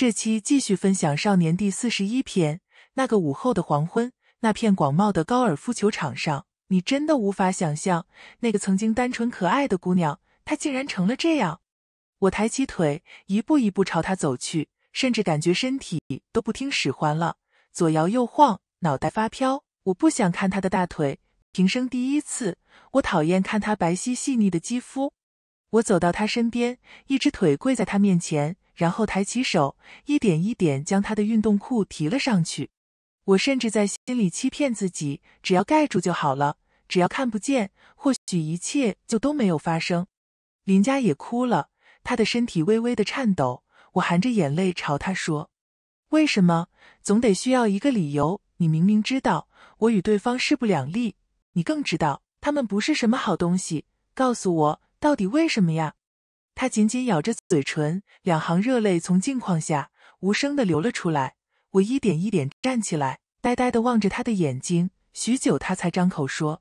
这期继续分享《少年》第四十一篇。那个午后的黄昏，那片广袤的高尔夫球场上，你真的无法想象，那个曾经单纯可爱的姑娘，她竟然成了这样。我抬起腿，一步一步朝她走去，甚至感觉身体都不听使唤了，左摇右晃，脑袋发飘。我不想看她的大腿，平生第一次，我讨厌看她白皙细腻的肌肤。我走到她身边，一只腿跪在她面前。然后抬起手，一点一点将他的运动裤提了上去。我甚至在心里欺骗自己，只要盖住就好了，只要看不见，或许一切就都没有发生。林佳也哭了，她的身体微微的颤抖。我含着眼泪朝她说：“为什么？总得需要一个理由。你明明知道我与对方势不两立，你更知道他们不是什么好东西。告诉我，到底为什么呀？”他紧紧咬着嘴唇，两行热泪从镜框下无声的流了出来。我一点一点站起来，呆呆的望着他的眼睛，许久，他才张口说：“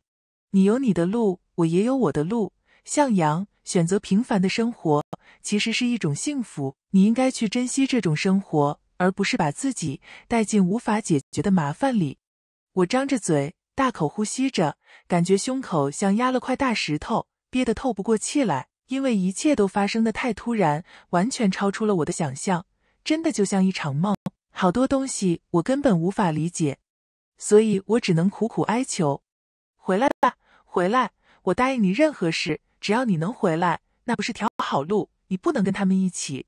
你有你的路，我也有我的路。向阳选择平凡的生活，其实是一种幸福。你应该去珍惜这种生活，而不是把自己带进无法解决的麻烦里。”我张着嘴，大口呼吸着，感觉胸口像压了块大石头，憋得透不过气来。因为一切都发生的太突然，完全超出了我的想象，真的就像一场梦。好多东西我根本无法理解，所以我只能苦苦哀求：“回来吧，回来！我答应你任何事，只要你能回来，那不是条好路，你不能跟他们一起。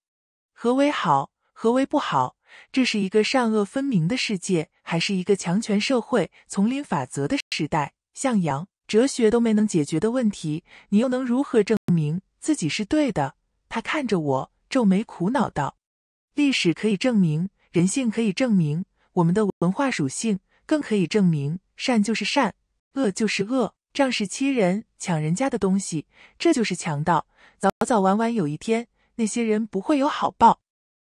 何为好，何为不好？这是一个善恶分明的世界，还是一个强权社会、丛林法则的时代？向阳哲学都没能解决的问题，你又能如何证明？”自己是对的，他看着我，皱眉苦恼道：“历史可以证明，人性可以证明，我们的文化属性更可以证明，善就是善，恶就是恶，仗势欺人，抢人家的东西，这就是强盗。早早晚晚有一天，那些人不会有好报。”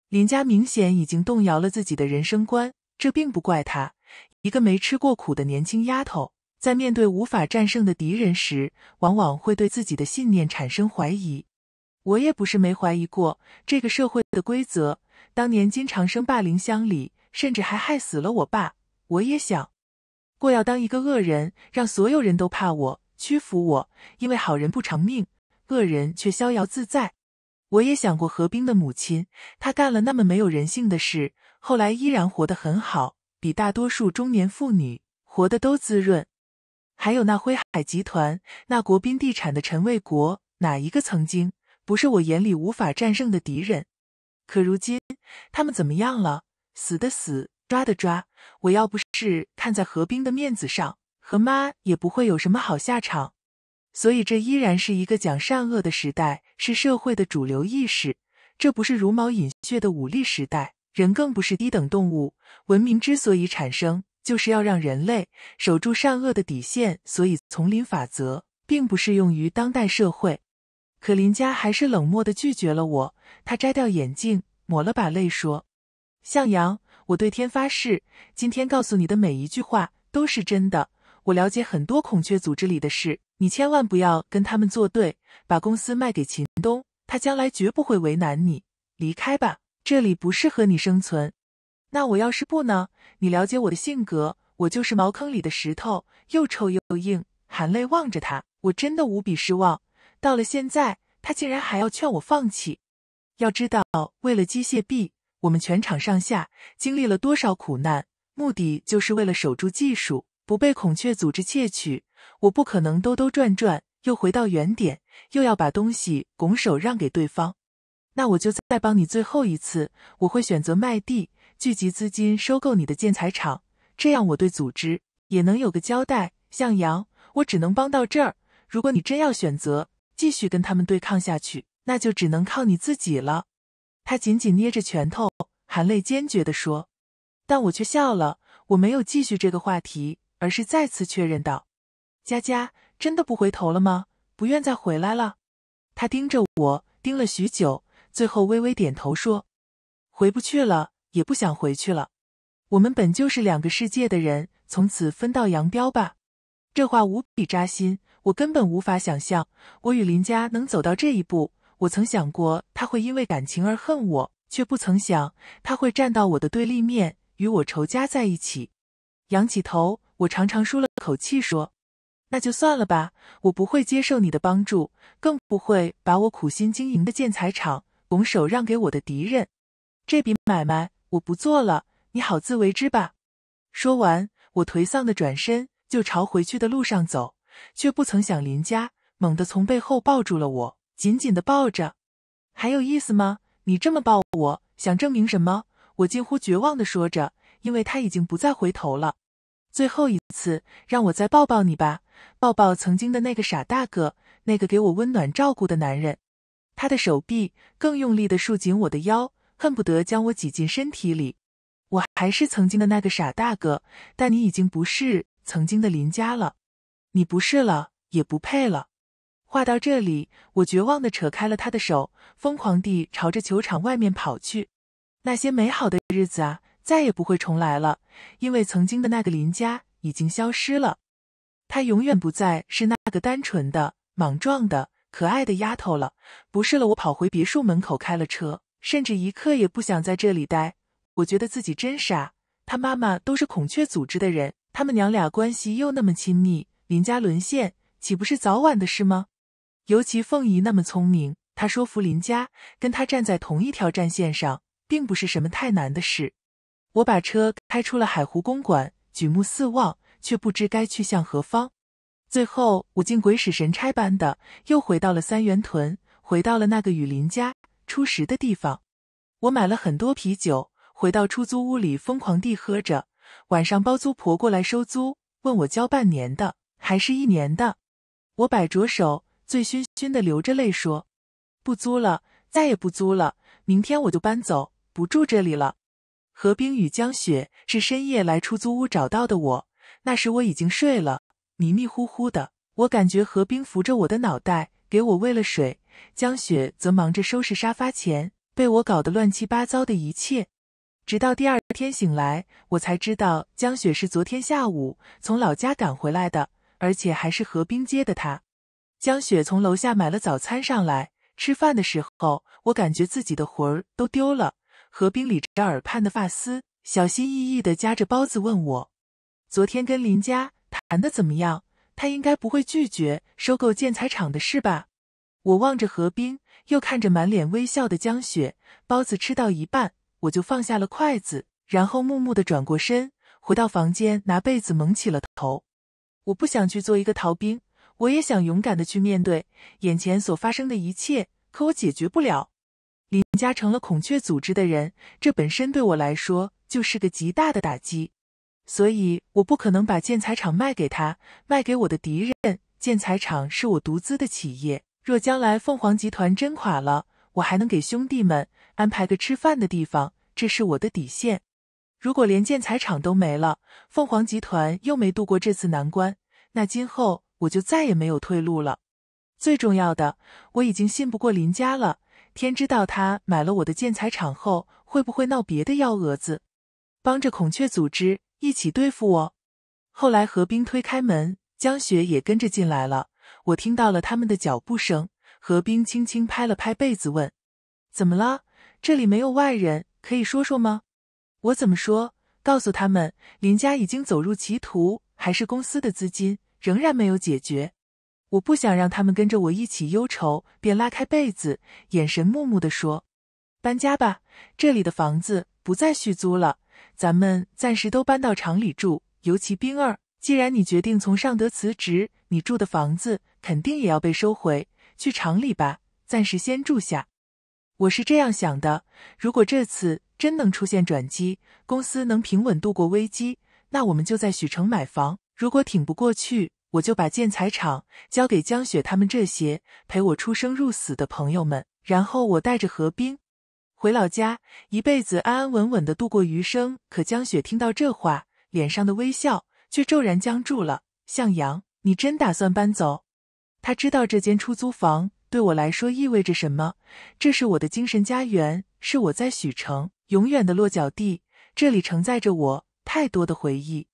林家明显已经动摇了自己的人生观，这并不怪他，一个没吃过苦的年轻丫头。在面对无法战胜的敌人时，往往会对自己的信念产生怀疑。我也不是没怀疑过这个社会的规则。当年金长生霸凌乡里，甚至还害死了我爸。我也想过要当一个恶人，让所有人都怕我、屈服我，因为好人不偿命，恶人却逍遥自在。我也想过何冰的母亲，她干了那么没有人性的事，后来依然活得很好，比大多数中年妇女活得都滋润。还有那辉海集团，那国宾地产的陈卫国，哪一个曾经不是我眼里无法战胜的敌人？可如今他们怎么样了？死的死，抓的抓。我要不是看在何冰的面子上，何妈也不会有什么好下场。所以，这依然是一个讲善恶的时代，是社会的主流意识。这不是茹毛饮血的武力时代，人更不是低等动物。文明之所以产生。就是要让人类守住善恶的底线，所以丛林法则并不适用于当代社会。可林家还是冷漠的拒绝了我。他摘掉眼镜，抹了把泪说：“向阳，我对天发誓，今天告诉你的每一句话都是真的。我了解很多孔雀组织里的事，你千万不要跟他们作对。把公司卖给秦东，他将来绝不会为难你。离开吧，这里不适合你生存。”那我要是不呢？你了解我的性格，我就是茅坑里的石头，又臭又硬。含泪望着他，我真的无比失望。到了现在，他竟然还要劝我放弃。要知道，为了机械臂，我们全场上下经历了多少苦难，目的就是为了守住技术，不被孔雀组织窃取。我不可能兜兜转转又回到原点，又要把东西拱手让给对方。那我就再帮你最后一次，我会选择卖地。聚集资金收购你的建材厂，这样我对组织也能有个交代。向阳，我只能帮到这儿。如果你真要选择继续跟他们对抗下去，那就只能靠你自己了。他紧紧捏着拳头，含泪坚决的说。但我却笑了，我没有继续这个话题，而是再次确认道：“佳佳，真的不回头了吗？不愿再回来了？”他盯着我，盯了许久，最后微微点头说：“回不去了。”也不想回去了。我们本就是两个世界的人，从此分道扬镳吧。这话无比扎心，我根本无法想象我与林家能走到这一步。我曾想过他会因为感情而恨我，却不曾想他会站到我的对立面，与我仇家在一起。仰起头，我长长舒了口气说：“那就算了吧，我不会接受你的帮助，更不会把我苦心经营的建材厂拱手让给我的敌人。这笔买卖。”我不做了，你好自为之吧。说完，我颓丧的转身就朝回去的路上走，却不曾想林家猛地从背后抱住了我，紧紧的抱着。还有意思吗？你这么抱我，想证明什么？我近乎绝望的说着，因为他已经不再回头了。最后一次，让我再抱抱你吧，抱抱曾经的那个傻大哥，那个给我温暖照顾的男人。他的手臂更用力的束紧我的腰。恨不得将我挤进身体里，我还是曾经的那个傻大哥，但你已经不是曾经的林佳了，你不是了，也不配了。话到这里，我绝望的扯开了他的手，疯狂地朝着球场外面跑去。那些美好的日子啊，再也不会重来了，因为曾经的那个林佳已经消失了，她永远不再是那个单纯的、莽撞的、可爱的丫头了，不是了。我跑回别墅门口，开了车。甚至一刻也不想在这里待。我觉得自己真傻。他妈妈都是孔雀组织的人，他们娘俩关系又那么亲密，林家沦陷岂不是早晚的事吗？尤其凤仪那么聪明，她说服林家跟他站在同一条战线上，并不是什么太难的事。我把车开出了海湖公馆，举目四望，却不知该去向何方。最后，我竟鬼使神差般的又回到了三元屯，回到了那个与林家。初十的地方，我买了很多啤酒，回到出租屋里疯狂地喝着。晚上，包租婆过来收租，问我交半年的还是一年的。我摆着手，醉醺醺的流着泪说：“不租了，再也不租了，明天我就搬走，不住这里了。”何冰与江雪是深夜来出租屋找到的我，那时我已经睡了，迷迷糊糊的。我感觉何冰扶着我的脑袋。给我喂了水，江雪则忙着收拾沙发前被我搞得乱七八糟的一切。直到第二天醒来，我才知道江雪是昨天下午从老家赶回来的，而且还是何冰接的她。江雪从楼下买了早餐上来，吃饭的时候，我感觉自己的魂儿都丢了。何冰理着耳畔的发丝，小心翼翼的夹着包子，问我：“昨天跟林家谈的怎么样？”他应该不会拒绝收购建材厂的事吧？我望着何冰，又看着满脸微笑的江雪。包子吃到一半，我就放下了筷子，然后木木的转过身，回到房间，拿被子蒙起了头。我不想去做一个逃兵，我也想勇敢的去面对眼前所发生的一切，可我解决不了。林家成了孔雀组织的人，这本身对我来说就是个极大的打击。所以我不可能把建材厂卖给他，卖给我的敌人。建材厂是我独资的企业。若将来凤凰集团真垮了，我还能给兄弟们安排个吃饭的地方，这是我的底线。如果连建材厂都没了，凤凰集团又没度过这次难关，那今后我就再也没有退路了。最重要的，我已经信不过林家了。天知道他买了我的建材厂后会不会闹别的幺蛾子，帮着孔雀组织。一起对付我。后来何冰推开门，江雪也跟着进来了。我听到了他们的脚步声。何冰轻轻拍了拍被子，问：“怎么了？这里没有外人，可以说说吗？”“我怎么说？告诉他们，林家已经走入歧途，还是公司的资金仍然没有解决。我不想让他们跟着我一起忧愁，便拉开被子，眼神木木的说：搬家吧，这里的房子不再续租了。”咱们暂时都搬到厂里住，尤其冰儿。既然你决定从尚德辞职，你住的房子肯定也要被收回，去厂里吧，暂时先住下。我是这样想的：如果这次真能出现转机，公司能平稳度过危机，那我们就在许城买房；如果挺不过去，我就把建材厂交给江雪他们这些陪我出生入死的朋友们，然后我带着何冰。回老家，一辈子安安稳稳的度过余生。可江雪听到这话，脸上的微笑却骤然僵住了。向阳，你真打算搬走？他知道这间出租房对我来说意味着什么，这是我的精神家园，是我在许城永远的落脚地。这里承载着我太多的回忆。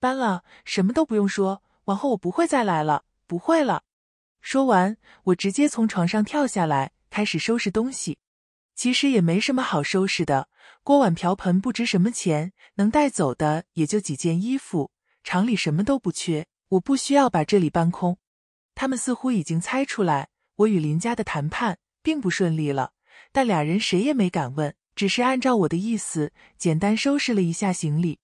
搬了，什么都不用说，往后我不会再来了，不会了。说完，我直接从床上跳下来，开始收拾东西。其实也没什么好收拾的，锅碗瓢盆不值什么钱，能带走的也就几件衣服。厂里什么都不缺，我不需要把这里搬空。他们似乎已经猜出来，我与林家的谈判并不顺利了，但俩人谁也没敢问，只是按照我的意思简单收拾了一下行李。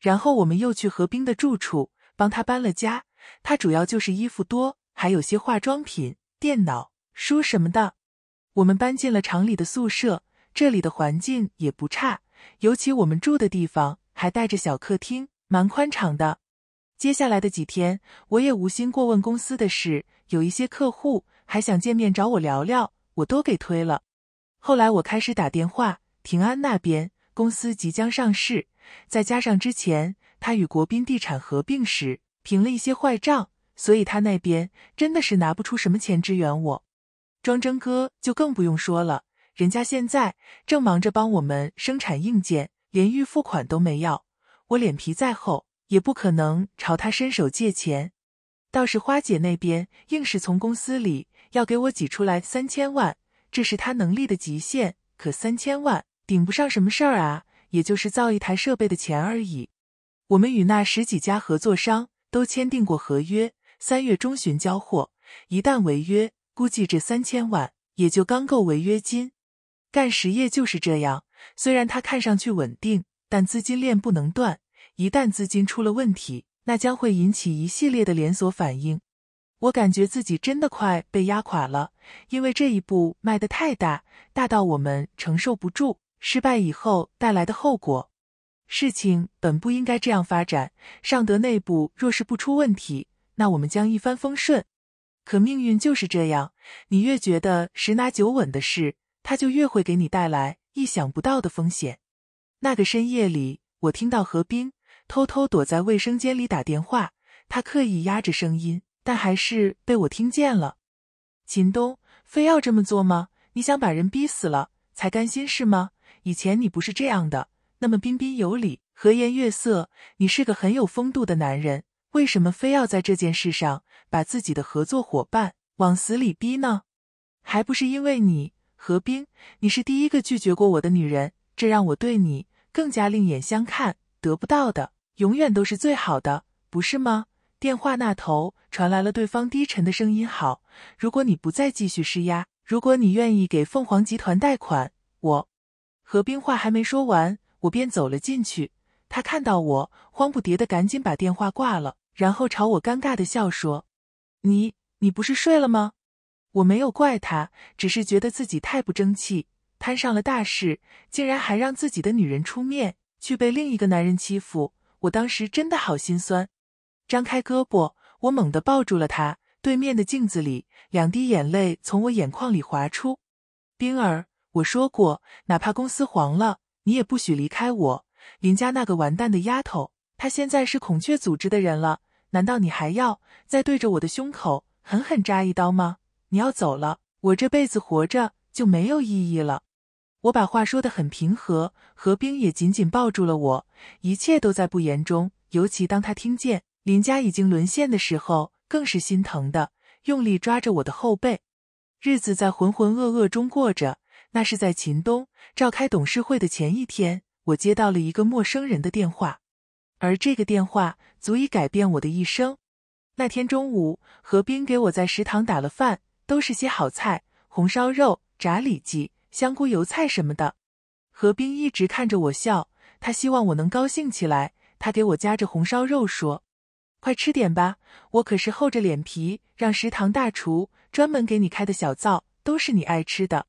然后我们又去何冰的住处帮他搬了家，他主要就是衣服多，还有些化妆品、电脑、书什么的。我们搬进了厂里的宿舍，这里的环境也不差，尤其我们住的地方还带着小客厅，蛮宽敞的。接下来的几天，我也无心过问公司的事，有一些客户还想见面找我聊聊，我都给推了。后来我开始打电话，平安那边公司即将上市，再加上之前他与国宾地产合并时平了一些坏账，所以他那边真的是拿不出什么钱支援我。庄征哥就更不用说了，人家现在正忙着帮我们生产硬件，连预付款都没要。我脸皮再厚，也不可能朝他伸手借钱。倒是花姐那边，硬是从公司里要给我挤出来三千万，这是她能力的极限。可三千万顶不上什么事儿啊，也就是造一台设备的钱而已。我们与那十几家合作商都签订过合约，三月中旬交货，一旦违约。估计这三千万也就刚够违约金。干实业就是这样，虽然它看上去稳定，但资金链不能断。一旦资金出了问题，那将会引起一系列的连锁反应。我感觉自己真的快被压垮了，因为这一步迈的太大，大到我们承受不住。失败以后带来的后果，事情本不应该这样发展。尚德内部若是不出问题，那我们将一帆风顺。可命运就是这样，你越觉得十拿九稳的事，它就越会给你带来意想不到的风险。那个深夜里，我听到何冰偷偷躲在卫生间里打电话，他刻意压着声音，但还是被我听见了。秦东，非要这么做吗？你想把人逼死了才甘心是吗？以前你不是这样的，那么彬彬有礼，和颜悦色，你是个很有风度的男人。为什么非要在这件事上把自己的合作伙伴往死里逼呢？还不是因为你，何冰，你是第一个拒绝过我的女人，这让我对你更加另眼相看。得不到的永远都是最好的，不是吗？电话那头传来了对方低沉的声音：“好，如果你不再继续施压，如果你愿意给凤凰集团贷款，我……”何冰话还没说完，我便走了进去。他看到我，慌不迭的赶紧把电话挂了。然后朝我尴尬的笑说：“你，你不是睡了吗？”我没有怪他，只是觉得自己太不争气，摊上了大事，竟然还让自己的女人出面去被另一个男人欺负。我当时真的好心酸。张开胳膊，我猛地抱住了他。对面的镜子里，两滴眼泪从我眼眶里滑出。冰儿，我说过，哪怕公司黄了，你也不许离开我。林家那个完蛋的丫头。他现在是孔雀组织的人了，难道你还要再对着我的胸口狠狠扎一刀吗？你要走了，我这辈子活着就没有意义了。我把话说的很平和，何冰也紧紧抱住了我，一切都在不言中。尤其当他听见林家已经沦陷的时候，更是心疼的用力抓着我的后背。日子在浑浑噩噩中过着，那是在秦东召开董事会的前一天，我接到了一个陌生人的电话。而这个电话足以改变我的一生。那天中午，何冰给我在食堂打了饭，都是些好菜，红烧肉、炸里脊、香菇油菜什么的。何冰一直看着我笑，他希望我能高兴起来。他给我夹着红烧肉说：“快吃点吧，我可是厚着脸皮让食堂大厨专门给你开的小灶，都是你爱吃的。”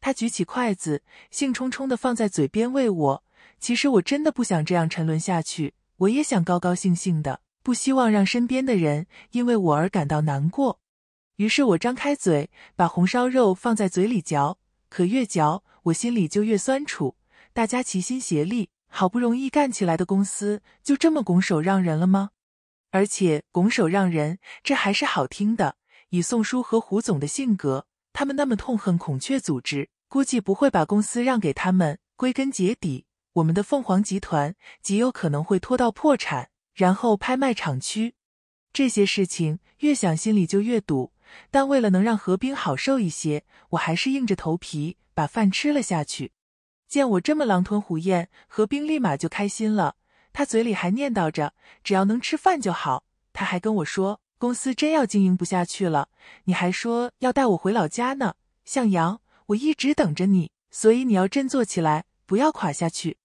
他举起筷子，兴冲冲地放在嘴边喂我。其实我真的不想这样沉沦下去。我也想高高兴兴的，不希望让身边的人因为我而感到难过。于是我张开嘴，把红烧肉放在嘴里嚼，可越嚼我心里就越酸楚。大家齐心协力，好不容易干起来的公司，就这么拱手让人了吗？而且拱手让人，这还是好听的。以宋叔和胡总的性格，他们那么痛恨孔雀组织，估计不会把公司让给他们。归根结底。我们的凤凰集团极有可能会拖到破产，然后拍卖厂区，这些事情越想心里就越堵。但为了能让何冰好受一些，我还是硬着头皮把饭吃了下去。见我这么狼吞虎咽，何冰立马就开心了，他嘴里还念叨着：“只要能吃饭就好。”他还跟我说：“公司真要经营不下去了，你还说要带我回老家呢。”向阳，我一直等着你，所以你要振作起来，不要垮下去。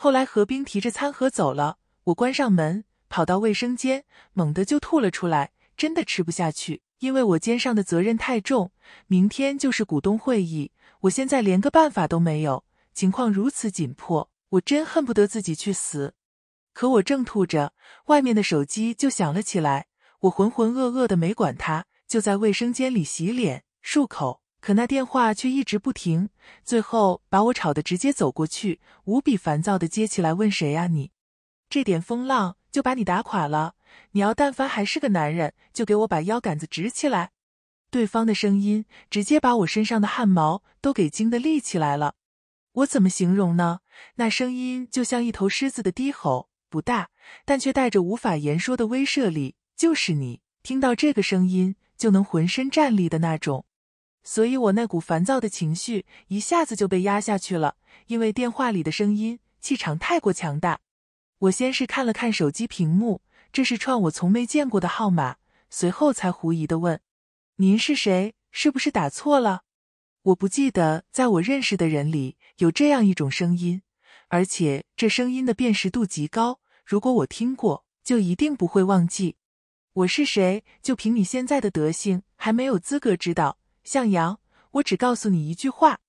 后来何冰提着餐盒走了，我关上门，跑到卫生间，猛地就吐了出来，真的吃不下去。因为我肩上的责任太重，明天就是股东会议，我现在连个办法都没有，情况如此紧迫，我真恨不得自己去死。可我正吐着，外面的手机就响了起来，我浑浑噩噩的没管它，就在卫生间里洗脸、漱口。可那电话却一直不停，最后把我吵得直接走过去，无比烦躁的接起来问：“谁啊你？这点风浪就把你打垮了？你要但凡还是个男人，就给我把腰杆子直起来。”对方的声音直接把我身上的汗毛都给惊得立起来了。我怎么形容呢？那声音就像一头狮子的低吼，不大，但却带着无法言说的威慑力。就是你听到这个声音，就能浑身战栗的那种。所以，我那股烦躁的情绪一下子就被压下去了，因为电话里的声音气场太过强大。我先是看了看手机屏幕，这是串我从没见过的号码，随后才狐疑的问：“您是谁？是不是打错了？”我不记得在我认识的人里有这样一种声音，而且这声音的辨识度极高，如果我听过，就一定不会忘记。我是谁？就凭你现在的德性，还没有资格知道。向阳，我只告诉你一句话，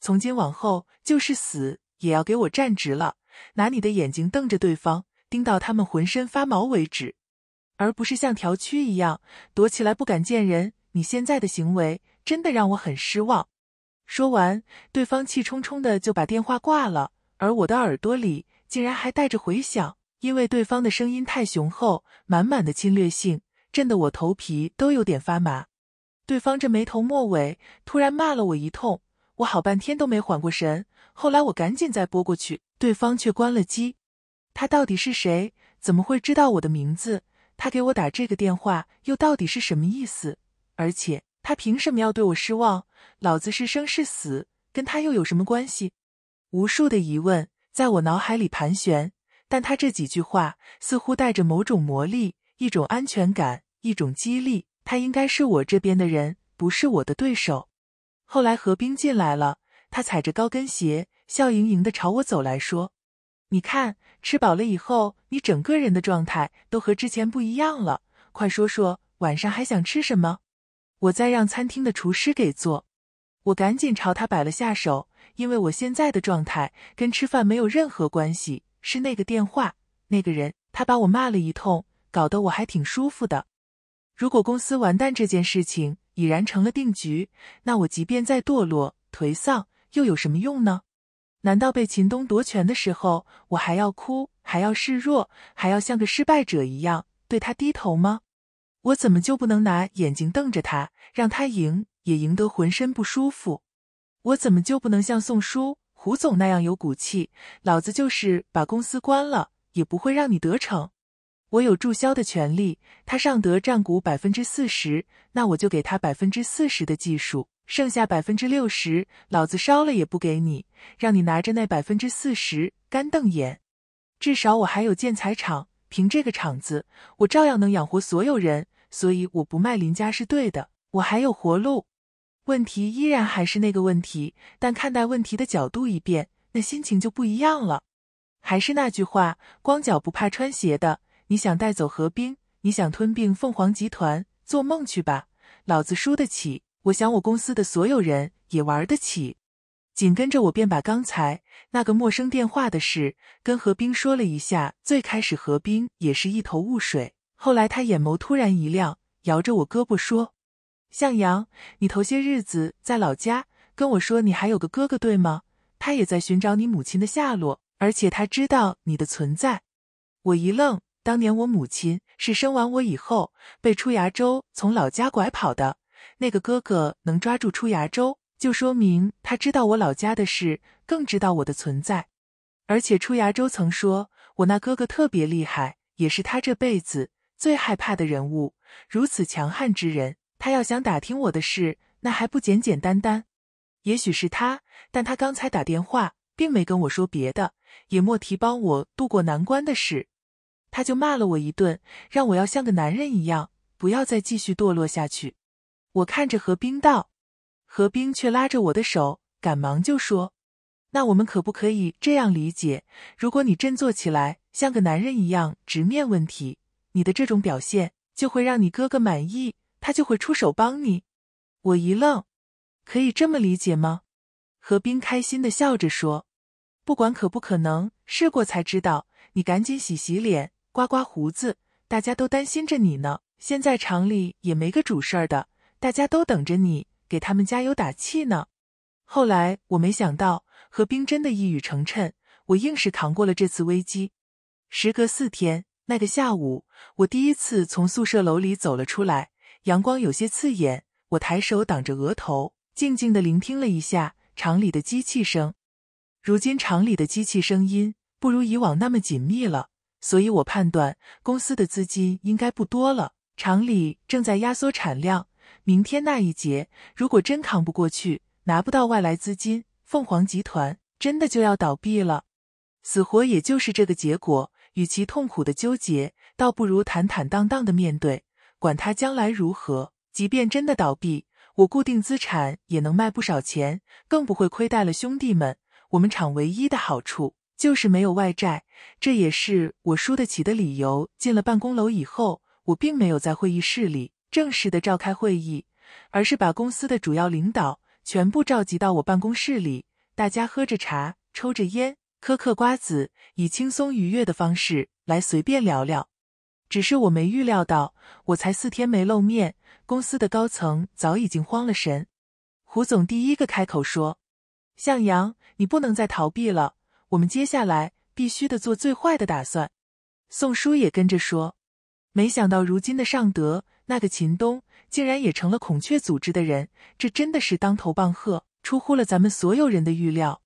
从今往后，就是死也要给我站直了，拿你的眼睛瞪着对方，盯到他们浑身发毛为止，而不是像条蛆一样躲起来不敢见人。你现在的行为真的让我很失望。说完，对方气冲冲的就把电话挂了，而我的耳朵里竟然还带着回响，因为对方的声音太雄厚，满满的侵略性，震得我头皮都有点发麻。对方这没头没尾，突然骂了我一通，我好半天都没缓过神。后来我赶紧再拨过去，对方却关了机。他到底是谁？怎么会知道我的名字？他给我打这个电话又到底是什么意思？而且他凭什么要对我失望？老子是生是死，跟他又有什么关系？无数的疑问在我脑海里盘旋。但他这几句话似乎带着某种魔力，一种安全感，一种激励。他应该是我这边的人，不是我的对手。后来何冰进来了，他踩着高跟鞋，笑盈盈的朝我走来说：“你看，吃饱了以后，你整个人的状态都和之前不一样了。快说说，晚上还想吃什么？我再让餐厅的厨师给做。”我赶紧朝他摆了下手，因为我现在的状态跟吃饭没有任何关系。是那个电话，那个人，他把我骂了一通，搞得我还挺舒服的。如果公司完蛋这件事情已然成了定局，那我即便再堕落、颓丧，又有什么用呢？难道被秦东夺权的时候，我还要哭，还要示弱，还要像个失败者一样对他低头吗？我怎么就不能拿眼睛瞪着他，让他赢也赢得浑身不舒服？我怎么就不能像宋叔、胡总那样有骨气？老子就是把公司关了，也不会让你得逞。我有注销的权利，他尚德占股百分之四十，那我就给他百分之四十的技术，剩下百分之六十，老子烧了也不给你，让你拿着那百分之四十干瞪眼。至少我还有建材厂，凭这个厂子，我照样能养活所有人，所以我不卖林家是对的，我还有活路。问题依然还是那个问题，但看待问题的角度一变，那心情就不一样了。还是那句话，光脚不怕穿鞋的。你想带走何冰？你想吞并凤凰集团？做梦去吧！老子输得起，我想我公司的所有人也玩得起。紧跟着，我便把刚才那个陌生电话的事跟何冰说了一下。最开始，何冰也是一头雾水，后来他眼眸突然一亮，摇着我胳膊说：“向阳，你头些日子在老家跟我说你还有个哥哥，对吗？他也在寻找你母亲的下落，而且他知道你的存在。”我一愣。当年我母亲是生完我以后被出牙州从老家拐跑的。那个哥哥能抓住出牙州，就说明他知道我老家的事，更知道我的存在。而且出牙州曾说我那哥哥特别厉害，也是他这辈子最害怕的人物。如此强悍之人，他要想打听我的事，那还不简简单单？也许是他，但他刚才打电话并没跟我说别的，也莫提帮我度过难关的事。他就骂了我一顿，让我要像个男人一样，不要再继续堕落下去。我看着何冰道，何冰却拉着我的手，赶忙就说：“那我们可不可以这样理解？如果你振作起来，像个男人一样直面问题，你的这种表现就会让你哥哥满意，他就会出手帮你。”我一愣：“可以这么理解吗？”何冰开心的笑着说：“不管可不可能，试过才知道。”你赶紧洗洗脸。刮刮胡子，大家都担心着你呢。现在厂里也没个主事儿的，大家都等着你给他们加油打气呢。后来我没想到，何冰真的一语成谶，我硬是扛过了这次危机。时隔四天，那个下午，我第一次从宿舍楼里走了出来，阳光有些刺眼，我抬手挡着额头，静静的聆听了一下厂里的机器声。如今厂里的机器声音不如以往那么紧密了。所以我判断公司的资金应该不多了，厂里正在压缩产量。明天那一劫，如果真扛不过去，拿不到外来资金，凤凰集团真的就要倒闭了，死活也就是这个结果。与其痛苦的纠结，倒不如坦坦荡荡的面对，管他将来如何。即便真的倒闭，我固定资产也能卖不少钱，更不会亏待了兄弟们。我们厂唯一的好处。就是没有外债，这也是我输得起的理由。进了办公楼以后，我并没有在会议室里正式的召开会议，而是把公司的主要领导全部召集到我办公室里，大家喝着茶，抽着烟，嗑嗑瓜子，以轻松愉悦的方式来随便聊聊。只是我没预料到，我才四天没露面，公司的高层早已经慌了神。胡总第一个开口说：“向阳，你不能再逃避了。”我们接下来必须得做最坏的打算。宋叔也跟着说：“没想到如今的尚德那个秦东，竟然也成了孔雀组织的人，这真的是当头棒喝，出乎了咱们所有人的预料。”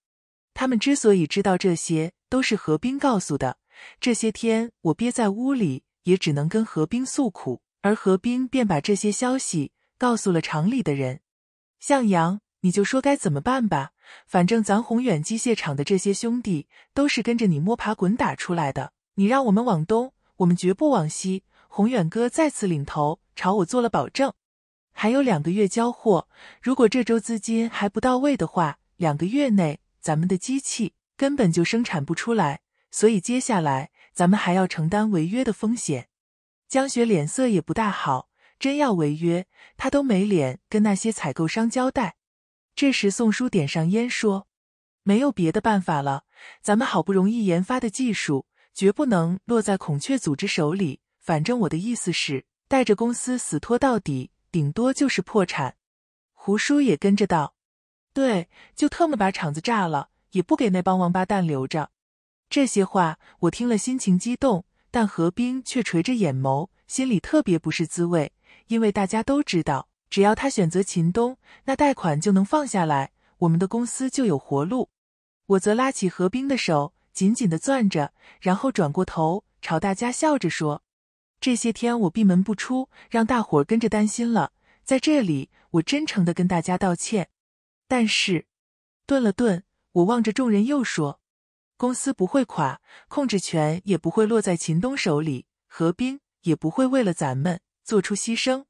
他们之所以知道这些，都是何冰告诉的。这些天我憋在屋里，也只能跟何冰诉苦，而何冰便把这些消息告诉了厂里的人。向阳。你就说该怎么办吧，反正咱宏远机械厂的这些兄弟都是跟着你摸爬滚打出来的，你让我们往东，我们绝不往西。宏远哥再次领头，朝我做了保证。还有两个月交货，如果这周资金还不到位的话，两个月内咱们的机器根本就生产不出来，所以接下来咱们还要承担违约的风险。江雪脸色也不大好，真要违约，她都没脸跟那些采购商交代。这时，宋叔点上烟说：“没有别的办法了，咱们好不容易研发的技术，绝不能落在孔雀组织手里。反正我的意思是，带着公司死拖到底，顶多就是破产。”胡叔也跟着道：“对，就特么把厂子炸了，也不给那帮王八蛋留着。”这些话我听了心情激动，但何冰却垂着眼眸，心里特别不是滋味，因为大家都知道。只要他选择秦东，那贷款就能放下来，我们的公司就有活路。我则拉起何冰的手，紧紧的攥着，然后转过头朝大家笑着说：“这些天我闭门不出，让大伙儿跟着担心了，在这里我真诚的跟大家道歉。”但是，顿了顿，我望着众人又说：“公司不会垮，控制权也不会落在秦东手里，何冰也不会为了咱们做出牺牲。”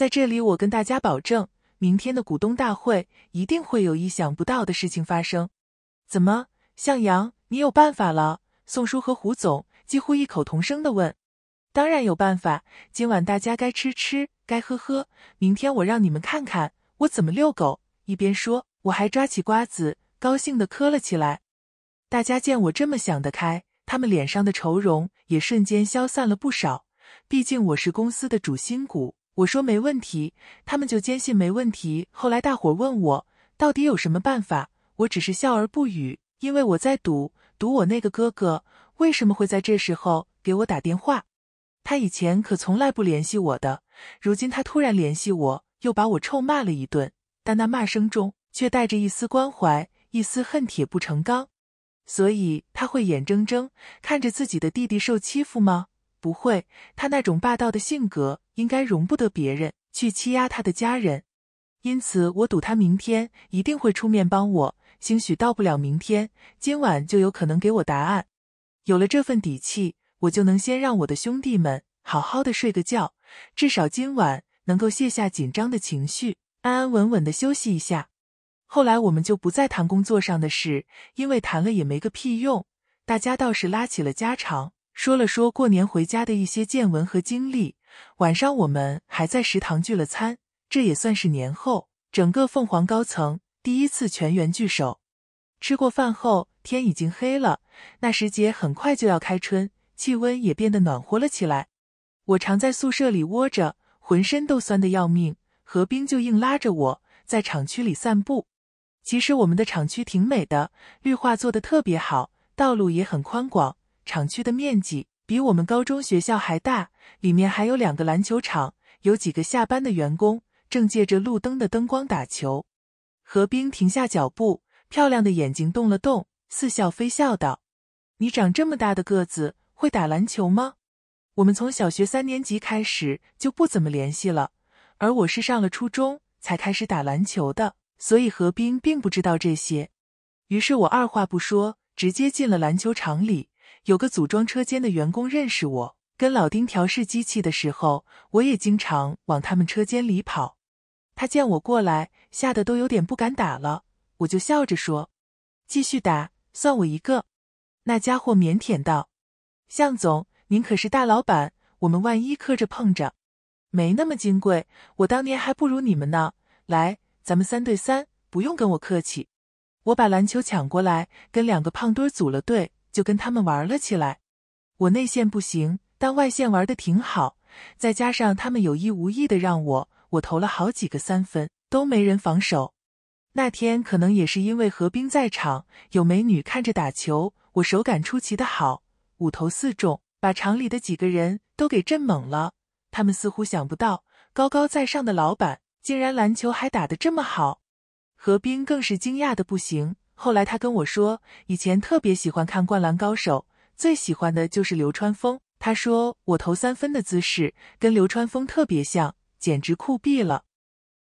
在这里，我跟大家保证，明天的股东大会一定会有意想不到的事情发生。怎么，向阳，你有办法了？宋叔和胡总几乎异口同声的问。当然有办法，今晚大家该吃吃，该喝喝，明天我让你们看看我怎么遛狗。一边说，我还抓起瓜子，高兴的磕了起来。大家见我这么想得开，他们脸上的愁容也瞬间消散了不少。毕竟我是公司的主心骨。我说没问题，他们就坚信没问题。后来大伙问我到底有什么办法，我只是笑而不语，因为我在赌赌我那个哥哥为什么会在这时候给我打电话。他以前可从来不联系我的，如今他突然联系我，又把我臭骂了一顿，但那骂声中却带着一丝关怀，一丝恨铁不成钢。所以他会眼睁睁看着自己的弟弟受欺负吗？不会，他那种霸道的性格应该容不得别人去欺压他的家人，因此我赌他明天一定会出面帮我，兴许到不了明天，今晚就有可能给我答案。有了这份底气，我就能先让我的兄弟们好好的睡个觉，至少今晚能够卸下紧张的情绪，安安稳稳的休息一下。后来我们就不再谈工作上的事，因为谈了也没个屁用，大家倒是拉起了家常。说了说过年回家的一些见闻和经历。晚上我们还在食堂聚了餐，这也算是年后整个凤凰高层第一次全员聚首。吃过饭后，天已经黑了。那时节很快就要开春，气温也变得暖和了起来。我常在宿舍里窝着，浑身都酸的要命。何冰就硬拉着我在厂区里散步。其实我们的厂区挺美的，绿化做得特别好，道路也很宽广。厂区的面积比我们高中学校还大，里面还有两个篮球场，有几个下班的员工正借着路灯的灯光打球。何冰停下脚步，漂亮的眼睛动了动，似笑非笑道：“你长这么大的个子，会打篮球吗？”我们从小学三年级开始就不怎么联系了，而我是上了初中才开始打篮球的，所以何冰并不知道这些。于是我二话不说，直接进了篮球场里。有个组装车间的员工认识我，跟老丁调试机器的时候，我也经常往他们车间里跑。他见我过来，吓得都有点不敢打了。我就笑着说：“继续打，算我一个。”那家伙腼腆道：“向总，您可是大老板，我们万一磕着碰着，没那么金贵。我当年还不如你们呢。来，咱们三对三，不用跟我客气。”我把篮球抢过来，跟两个胖墩组了队。就跟他们玩了起来，我内线不行，但外线玩的挺好，再加上他们有意无意的让我，我投了好几个三分都没人防守。那天可能也是因为何冰在场，有美女看着打球，我手感出奇的好，五投四中，把场里的几个人都给震懵了。他们似乎想不到高高在上的老板竟然篮球还打得这么好，何冰更是惊讶的不行。后来他跟我说，以前特别喜欢看《灌篮高手》，最喜欢的就是流川枫。他说我投三分的姿势跟流川枫特别像，简直酷毙了。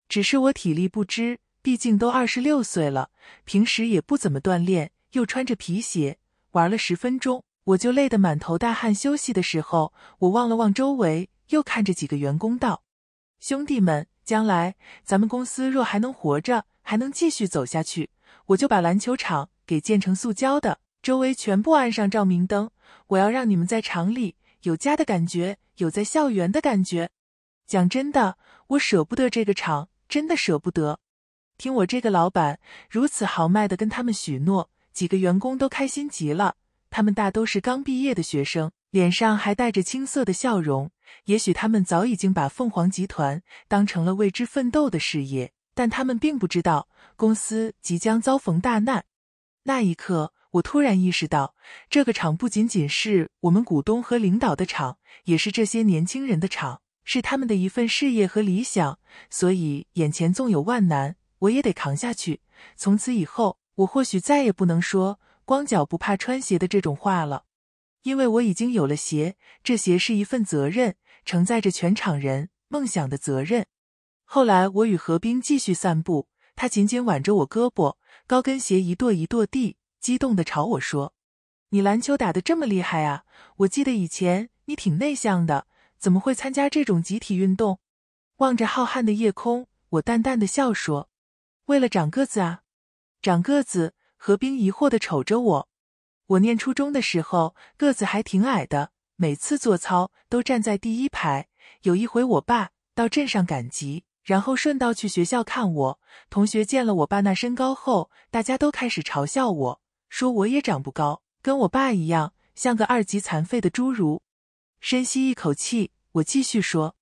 只是我体力不支，毕竟都二十六岁了，平时也不怎么锻炼，又穿着皮鞋，玩了十分钟我就累得满头大汗。休息的时候，我望了望周围，又看着几个员工道：“兄弟们，将来咱们公司若还能活着，还能继续走下去。”我就把篮球场给建成塑胶的，周围全部安上照明灯。我要让你们在厂里有家的感觉，有在校园的感觉。讲真的，我舍不得这个厂，真的舍不得。听我这个老板如此豪迈的跟他们许诺，几个员工都开心极了。他们大都是刚毕业的学生，脸上还带着青涩的笑容。也许他们早已经把凤凰集团当成了为之奋斗的事业。但他们并不知道，公司即将遭逢大难。那一刻，我突然意识到，这个厂不仅仅是我们股东和领导的厂，也是这些年轻人的厂，是他们的一份事业和理想。所以，眼前纵有万难，我也得扛下去。从此以后，我或许再也不能说“光脚不怕穿鞋”的这种话了，因为我已经有了鞋。这鞋是一份责任，承载着全厂人梦想的责任。后来，我与何冰继续散步，他紧紧挽着我胳膊，高跟鞋一跺一跺地，激动地朝我说：“你篮球打得这么厉害啊！我记得以前你挺内向的，怎么会参加这种集体运动？”望着浩瀚的夜空，我淡淡的笑说：“为了长个子啊！”长个子。何冰疑惑的瞅着我。我念初中的时候，个子还挺矮的，每次做操都站在第一排。有一回，我爸到镇上赶集。然后顺道去学校看我同学，见了我爸那身高后，大家都开始嘲笑我，说我也长不高，跟我爸一样，像个二级残废的侏儒。深吸一口气，我继续说，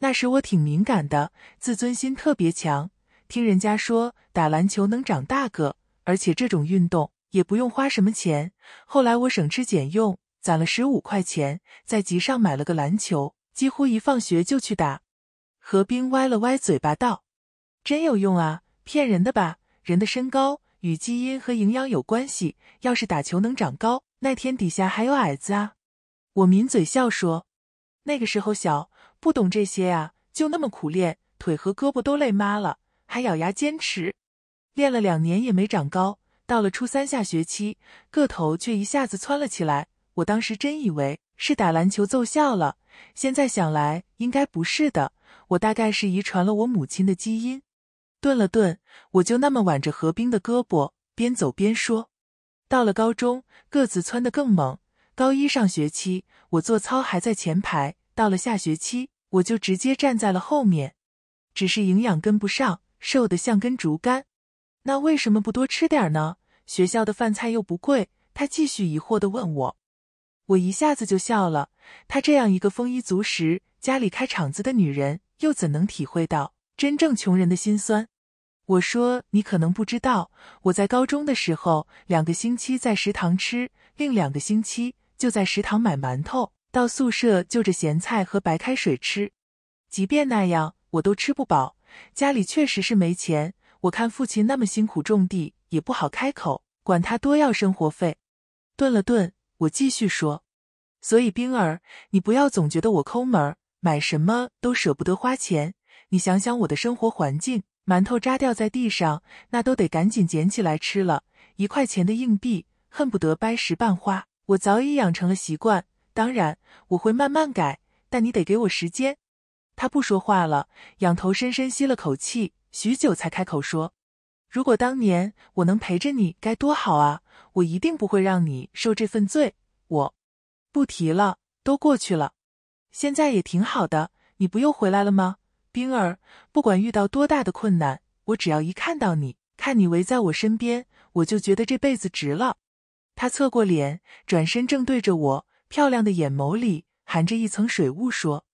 那时我挺敏感的，自尊心特别强。听人家说打篮球能长大个，而且这种运动也不用花什么钱。后来我省吃俭用，攒了十五块钱，在集上买了个篮球，几乎一放学就去打。何冰歪了歪嘴巴道：“真有用啊，骗人的吧？人的身高与基因和营养有关系。要是打球能长高，那天底下还有矮子啊？”我抿嘴笑说：“那个时候小，不懂这些啊，就那么苦练，腿和胳膊都累麻了，还咬牙坚持。练了两年也没长高，到了初三下学期，个头却一下子窜了起来。我当时真以为是打篮球奏效了，现在想来应该不是的。”我大概是遗传了我母亲的基因。顿了顿，我就那么挽着何冰的胳膊，边走边说：“到了高中，个子蹿得更猛。高一上学期，我做操还在前排；到了下学期，我就直接站在了后面，只是营养跟不上，瘦得像根竹竿。那为什么不多吃点呢？学校的饭菜又不贵。”他继续疑惑的问我，我一下子就笑了。她这样一个丰衣足食、家里开厂子的女人。又怎能体会到真正穷人的心酸？我说你可能不知道，我在高中的时候，两个星期在食堂吃，另两个星期就在食堂买馒头，到宿舍就着咸菜和白开水吃。即便那样，我都吃不饱。家里确实是没钱，我看父亲那么辛苦种地，也不好开口管他多要生活费。顿了顿，我继续说：所以冰儿，你不要总觉得我抠门儿。买什么都舍不得花钱，你想想我的生活环境，馒头渣掉在地上，那都得赶紧捡起来吃了。一块钱的硬币，恨不得掰十瓣花。我早已养成了习惯，当然我会慢慢改，但你得给我时间。他不说话了，仰头深深吸了口气，许久才开口说：“如果当年我能陪着你，该多好啊！我一定不会让你受这份罪。我，不提了，都过去了。”现在也挺好的，你不又回来了吗，冰儿？不管遇到多大的困难，我只要一看到你，看你围在我身边，我就觉得这辈子值了。他侧过脸，转身正对着我，漂亮的眼眸里含着一层水雾，说：“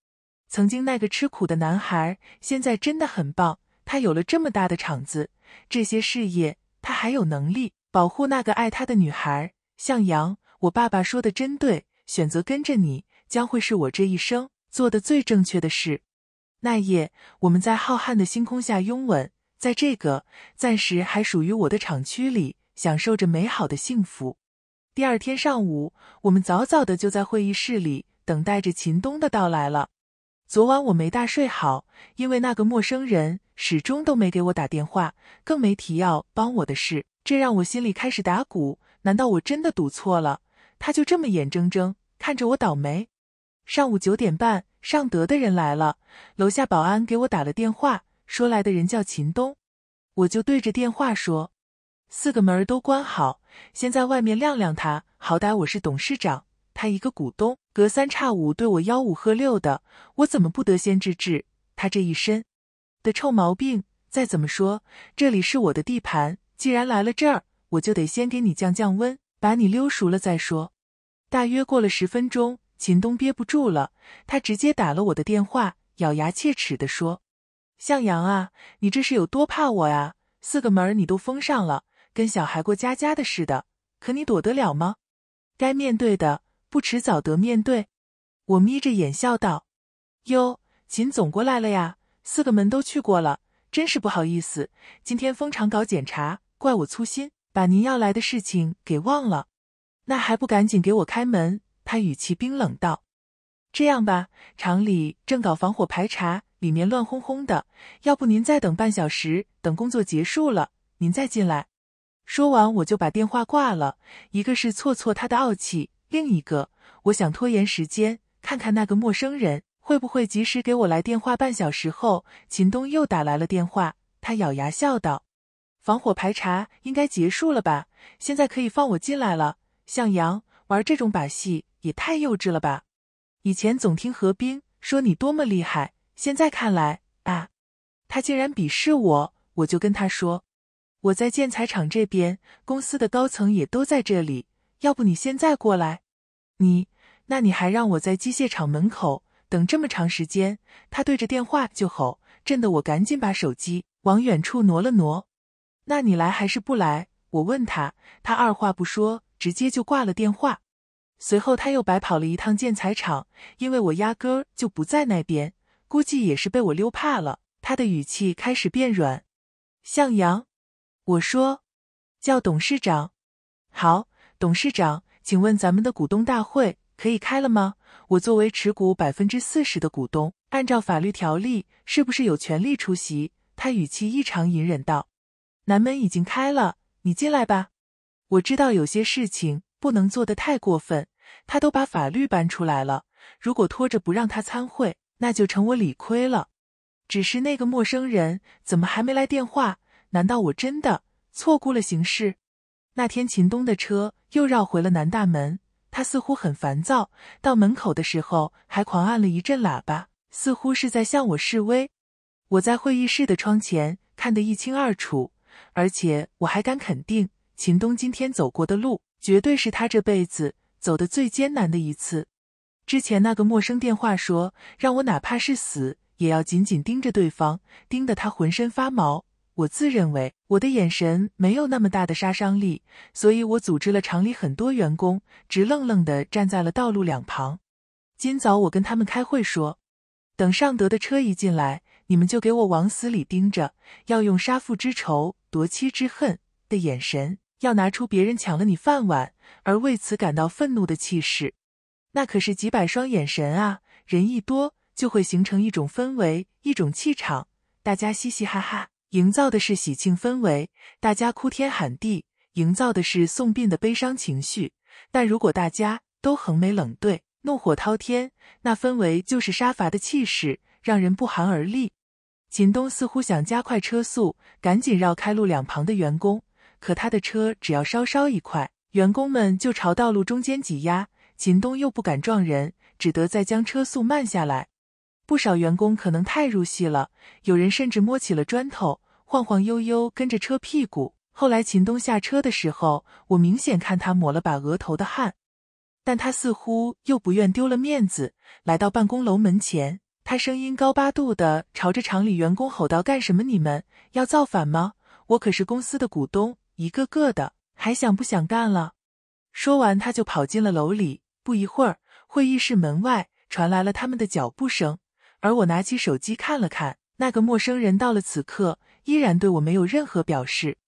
曾经那个吃苦的男孩，现在真的很棒。他有了这么大的场子，这些事业，他还有能力保护那个爱他的女孩。向阳，我爸爸说的真对，选择跟着你。”将会是我这一生做的最正确的事。那夜，我们在浩瀚的星空下拥吻，在这个暂时还属于我的厂区里，享受着美好的幸福。第二天上午，我们早早的就在会议室里等待着秦东的到来了。昨晚我没大睡好，因为那个陌生人始终都没给我打电话，更没提要帮我的事，这让我心里开始打鼓。难道我真的赌错了？他就这么眼睁睁看着我倒霉？上午九点半，尚德的人来了。楼下保安给我打了电话，说来的人叫秦东。我就对着电话说：“四个门儿都关好，先在外面晾晾他。好歹我是董事长，他一个股东，隔三差五对我吆五喝六的，我怎么不得先治治他这一身的臭毛病？再怎么说，这里是我的地盘，既然来了这儿，我就得先给你降降温，把你溜熟了再说。”大约过了十分钟。秦东憋不住了，他直接打了我的电话，咬牙切齿的说：“向阳啊，你这是有多怕我啊？四个门你都封上了，跟小孩过家家的似的。可你躲得了吗？该面对的，不迟早得面对。”我眯着眼笑道：“哟，秦总过来了呀？四个门都去过了，真是不好意思，今天封场搞检查，怪我粗心，把您要来的事情给忘了。那还不赶紧给我开门？”他语气冰冷道：“这样吧，厂里正搞防火排查，里面乱哄哄的，要不您再等半小时，等工作结束了，您再进来。”说完，我就把电话挂了。一个是挫挫他的傲气，另一个我想拖延时间，看看那个陌生人会不会及时给我来电话。半小时后，秦东又打来了电话，他咬牙笑道：“防火排查应该结束了吧？现在可以放我进来了。”向阳玩这种把戏。也太幼稚了吧！以前总听何冰说你多么厉害，现在看来啊，他竟然鄙视我。我就跟他说：“我在建材厂这边，公司的高层也都在这里，要不你现在过来？”你那你还让我在机械厂门口等这么长时间？他对着电话就吼，震得我赶紧把手机往远处挪了挪。那你来还是不来？我问他，他二话不说，直接就挂了电话。随后他又白跑了一趟建材厂，因为我压根儿就不在那边，估计也是被我溜怕了。他的语气开始变软。向阳，我说，叫董事长。好，董事长，请问咱们的股东大会可以开了吗？我作为持股百分之四十的股东，按照法律条例，是不是有权利出席？他语气异常隐忍道。南门已经开了，你进来吧。我知道有些事情不能做得太过分。他都把法律搬出来了，如果拖着不让他参会，那就成我理亏了。只是那个陌生人怎么还没来电话？难道我真的错估了形势？那天秦东的车又绕回了南大门，他似乎很烦躁，到门口的时候还狂按了一阵喇叭，似乎是在向我示威。我在会议室的窗前看得一清二楚，而且我还敢肯定，秦东今天走过的路，绝对是他这辈子。走的最艰难的一次，之前那个陌生电话说，让我哪怕是死也要紧紧盯着对方，盯得他浑身发毛。我自认为我的眼神没有那么大的杀伤力，所以我组织了厂里很多员工，直愣愣的站在了道路两旁。今早我跟他们开会说，等尚德的车一进来，你们就给我往死里盯着，要用杀父之仇、夺妻之恨的眼神。要拿出别人抢了你饭碗而为此感到愤怒的气势，那可是几百双眼神啊！人一多就会形成一种氛围，一种气场。大家嘻嘻哈哈，营造的是喜庆氛围；大家哭天喊地，营造的是送殡的悲伤情绪。但如果大家都横眉冷对，怒火滔天，那氛围就是杀伐的气势，让人不寒而栗。秦东似乎想加快车速，赶紧绕开路两旁的员工。可他的车只要稍稍一快，员工们就朝道路中间挤压。秦东又不敢撞人，只得再将车速慢下来。不少员工可能太入戏了，有人甚至摸起了砖头，晃晃悠悠跟着车屁股。后来秦东下车的时候，我明显看他抹了把额头的汗，但他似乎又不愿丢了面子，来到办公楼门前，他声音高八度的朝着厂里员工吼道：“干什么？你们要造反吗？我可是公司的股东。”一个个的还想不想干了？说完，他就跑进了楼里。不一会儿，会议室门外传来了他们的脚步声。而我拿起手机看了看，那个陌生人到了此刻依然对我没有任何表示。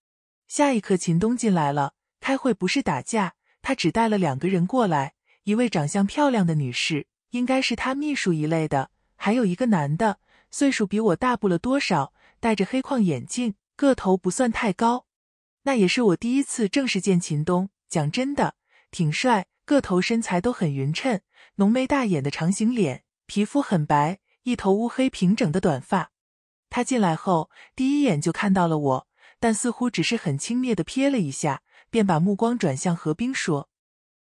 下一刻，秦东进来了。开会不是打架，他只带了两个人过来，一位长相漂亮的女士，应该是他秘书一类的，还有一个男的，岁数比我大不了多少，戴着黑框眼镜，个头不算太高。那也是我第一次正式见秦东。讲真的，挺帅，个头、身材都很匀称，浓眉大眼的长形脸，皮肤很白，一头乌黑平整的短发。他进来后，第一眼就看到了我，但似乎只是很轻蔑的瞥了一下，便把目光转向何冰，说：“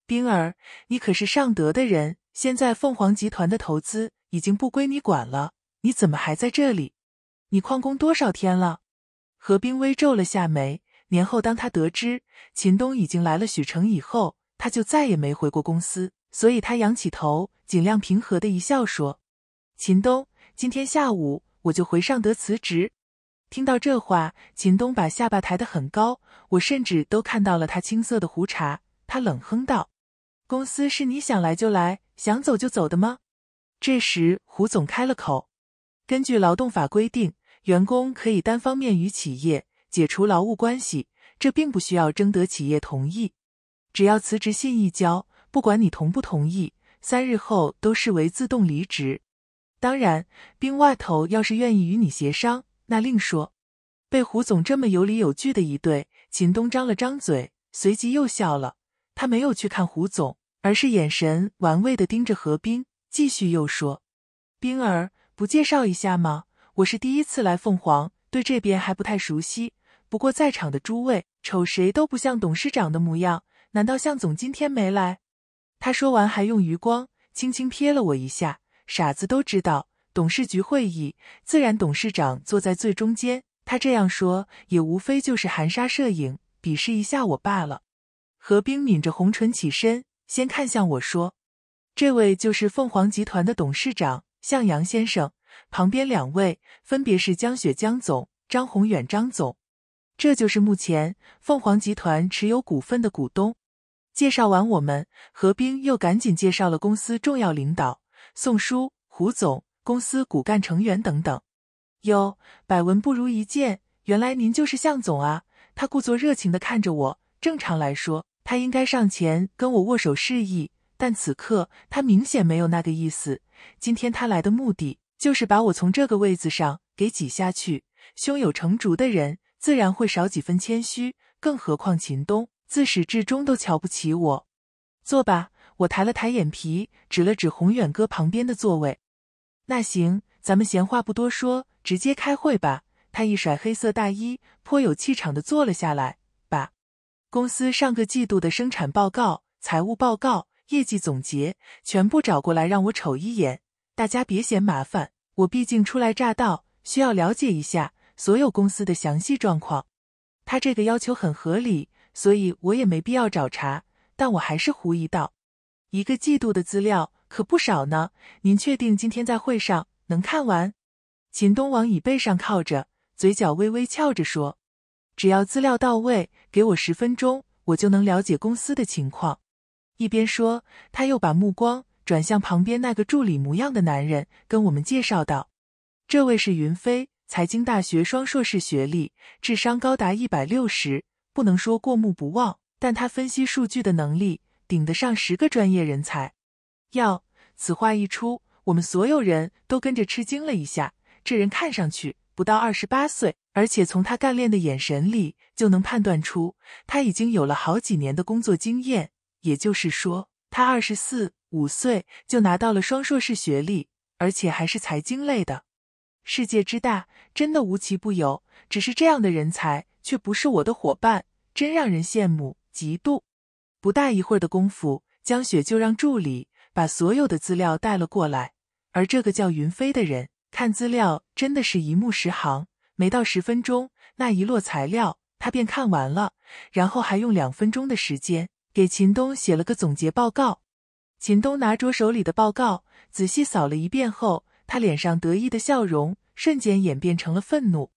冰儿，你可是尚德的人，现在凤凰集团的投资已经不归你管了，你怎么还在这里？你旷工多少天了？”何冰微皱了下眉。年后，当他得知秦东已经来了许城以后，他就再也没回过公司。所以，他仰起头，尽量平和的一笑说：“秦东，今天下午我就回尚德辞职。”听到这话，秦东把下巴抬得很高，我甚至都看到了他青涩的胡茬。他冷哼道：“公司是你想来就来，想走就走的吗？”这时，胡总开了口：“根据劳动法规定，员工可以单方面与企业。”解除劳务关系，这并不需要征得企业同意，只要辞职信一交，不管你同不同意，三日后都视为自动离职。当然，冰外头要是愿意与你协商，那另说。被胡总这么有理有据的一对，秦东张了张嘴，随即又笑了。他没有去看胡总，而是眼神玩味地盯着何冰，继续又说：“冰儿，不介绍一下吗？我是第一次来凤凰，对这边还不太熟悉。”不过在场的诸位，瞅谁都不像董事长的模样。难道向总今天没来？他说完，还用余光轻轻瞥了我一下。傻子都知道，董事局会议自然董事长坐在最中间。他这样说，也无非就是含沙射影，鄙视一下我罢了。何冰抿着红唇起身，先看向我说：“这位就是凤凰集团的董事长向阳先生，旁边两位分别是江雪江总、张宏远张总。”这就是目前凤凰集团持有股份的股东。介绍完我们，何冰又赶紧介绍了公司重要领导宋叔、胡总、公司骨干成员等等。哟，百闻不如一见，原来您就是向总啊！他故作热情的看着我。正常来说，他应该上前跟我握手示意，但此刻他明显没有那个意思。今天他来的目的就是把我从这个位子上给挤下去。胸有成竹的人。自然会少几分谦虚，更何况秦东自始至终都瞧不起我。坐吧，我抬了抬眼皮，指了指宏远哥旁边的座位。那行，咱们闲话不多说，直接开会吧。他一甩黑色大衣，颇有气场的坐了下来。把公司上个季度的生产报告、财务报告、业绩总结全部找过来让我瞅一眼，大家别嫌麻烦，我毕竟初来乍到，需要了解一下。所有公司的详细状况，他这个要求很合理，所以我也没必要找茬。但我还是狐疑道：“一个季度的资料可不少呢，您确定今天在会上能看完？”秦东往椅背上靠着，嘴角微微翘着说：“只要资料到位，给我十分钟，我就能了解公司的情况。”一边说，他又把目光转向旁边那个助理模样的男人，跟我们介绍道：“这位是云飞。”财经大学双硕士学历，智商高达一百六十，不能说过目不忘，但他分析数据的能力顶得上十个专业人才。哟，此话一出，我们所有人都跟着吃惊了一下。这人看上去不到二十八岁，而且从他干练的眼神里就能判断出他已经有了好几年的工作经验。也就是说，他二十四五岁就拿到了双硕士学历，而且还是财经类的。世界之大，真的无奇不有。只是这样的人才，却不是我的伙伴，真让人羡慕嫉妒。不大一会儿的功夫，江雪就让助理把所有的资料带了过来。而这个叫云飞的人，看资料真的是一目十行。没到十分钟，那一摞材料他便看完了，然后还用两分钟的时间给秦东写了个总结报告。秦东拿着手里的报告，仔细扫了一遍后。他脸上得意的笑容瞬间演变成了愤怒。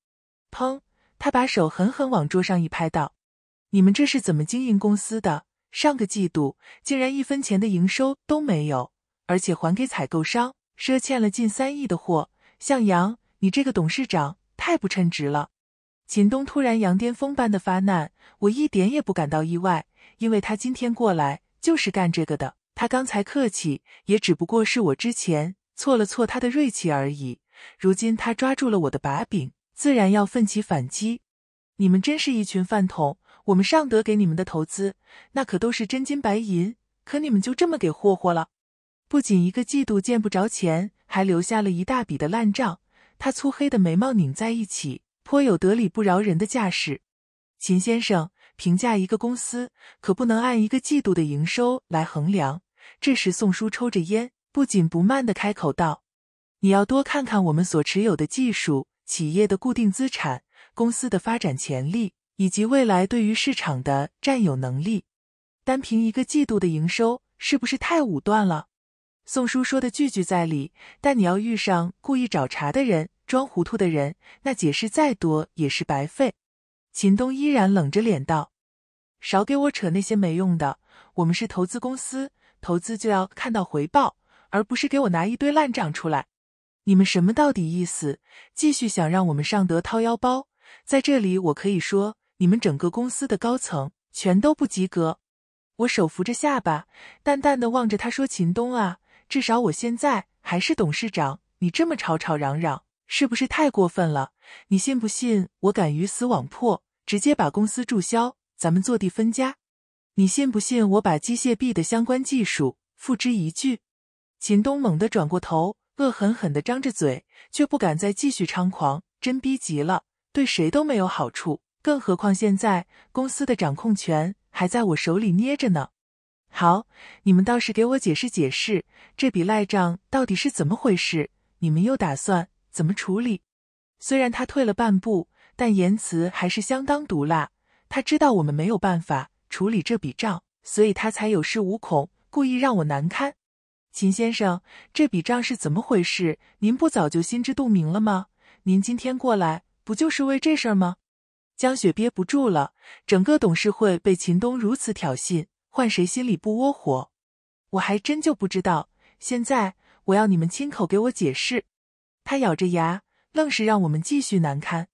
砰！他把手狠狠往桌上一拍，道：“你们这是怎么经营公司的？上个季度竟然一分钱的营收都没有，而且还给采购商赊欠了近三亿的货。向阳，你这个董事长太不称职了！”秦东突然羊癫疯般的发难，我一点也不感到意外，因为他今天过来就是干这个的。他刚才客气，也只不过是我之前。挫了，挫他的锐气而已。如今他抓住了我的把柄，自然要奋起反击。你们真是一群饭桶！我们尚德给你们的投资，那可都是真金白银，可你们就这么给霍霍了？不仅一个季度见不着钱，还留下了一大笔的烂账。他粗黑的眉毛拧在一起，颇有得理不饶人的架势。秦先生，评价一个公司，可不能按一个季度的营收来衡量。这时，宋叔抽着烟。不紧不慢的开口道：“你要多看看我们所持有的技术企业的固定资产、公司的发展潜力以及未来对于市场的占有能力。单凭一个季度的营收，是不是太武断了？”宋叔说的句句在理，但你要遇上故意找茬的人、装糊涂的人，那解释再多也是白费。秦东依然冷着脸道：“少给我扯那些没用的，我们是投资公司，投资就要看到回报。”而不是给我拿一堆烂账出来，你们什么到底意思？继续想让我们尚德掏腰包？在这里，我可以说，你们整个公司的高层全都不及格。我手扶着下巴，淡淡的望着他说：“秦东啊，至少我现在还是董事长，你这么吵吵嚷嚷，是不是太过分了？你信不信我敢鱼死网破，直接把公司注销，咱们坐地分家？你信不信我把机械臂的相关技术付之一炬？”秦东猛地转过头，恶狠狠地张着嘴，却不敢再继续猖狂。真逼急了，对谁都没有好处。更何况现在公司的掌控权还在我手里捏着呢。好，你们倒是给我解释解释，这笔赖账到底是怎么回事？你们又打算怎么处理？虽然他退了半步，但言辞还是相当毒辣。他知道我们没有办法处理这笔账，所以他才有恃无恐，故意让我难堪。秦先生，这笔账是怎么回事？您不早就心知肚明了吗？您今天过来，不就是为这事儿吗？江雪憋不住了，整个董事会被秦东如此挑衅，换谁心里不窝火？我还真就不知道，现在我要你们亲口给我解释。他咬着牙，愣是让我们继续难堪，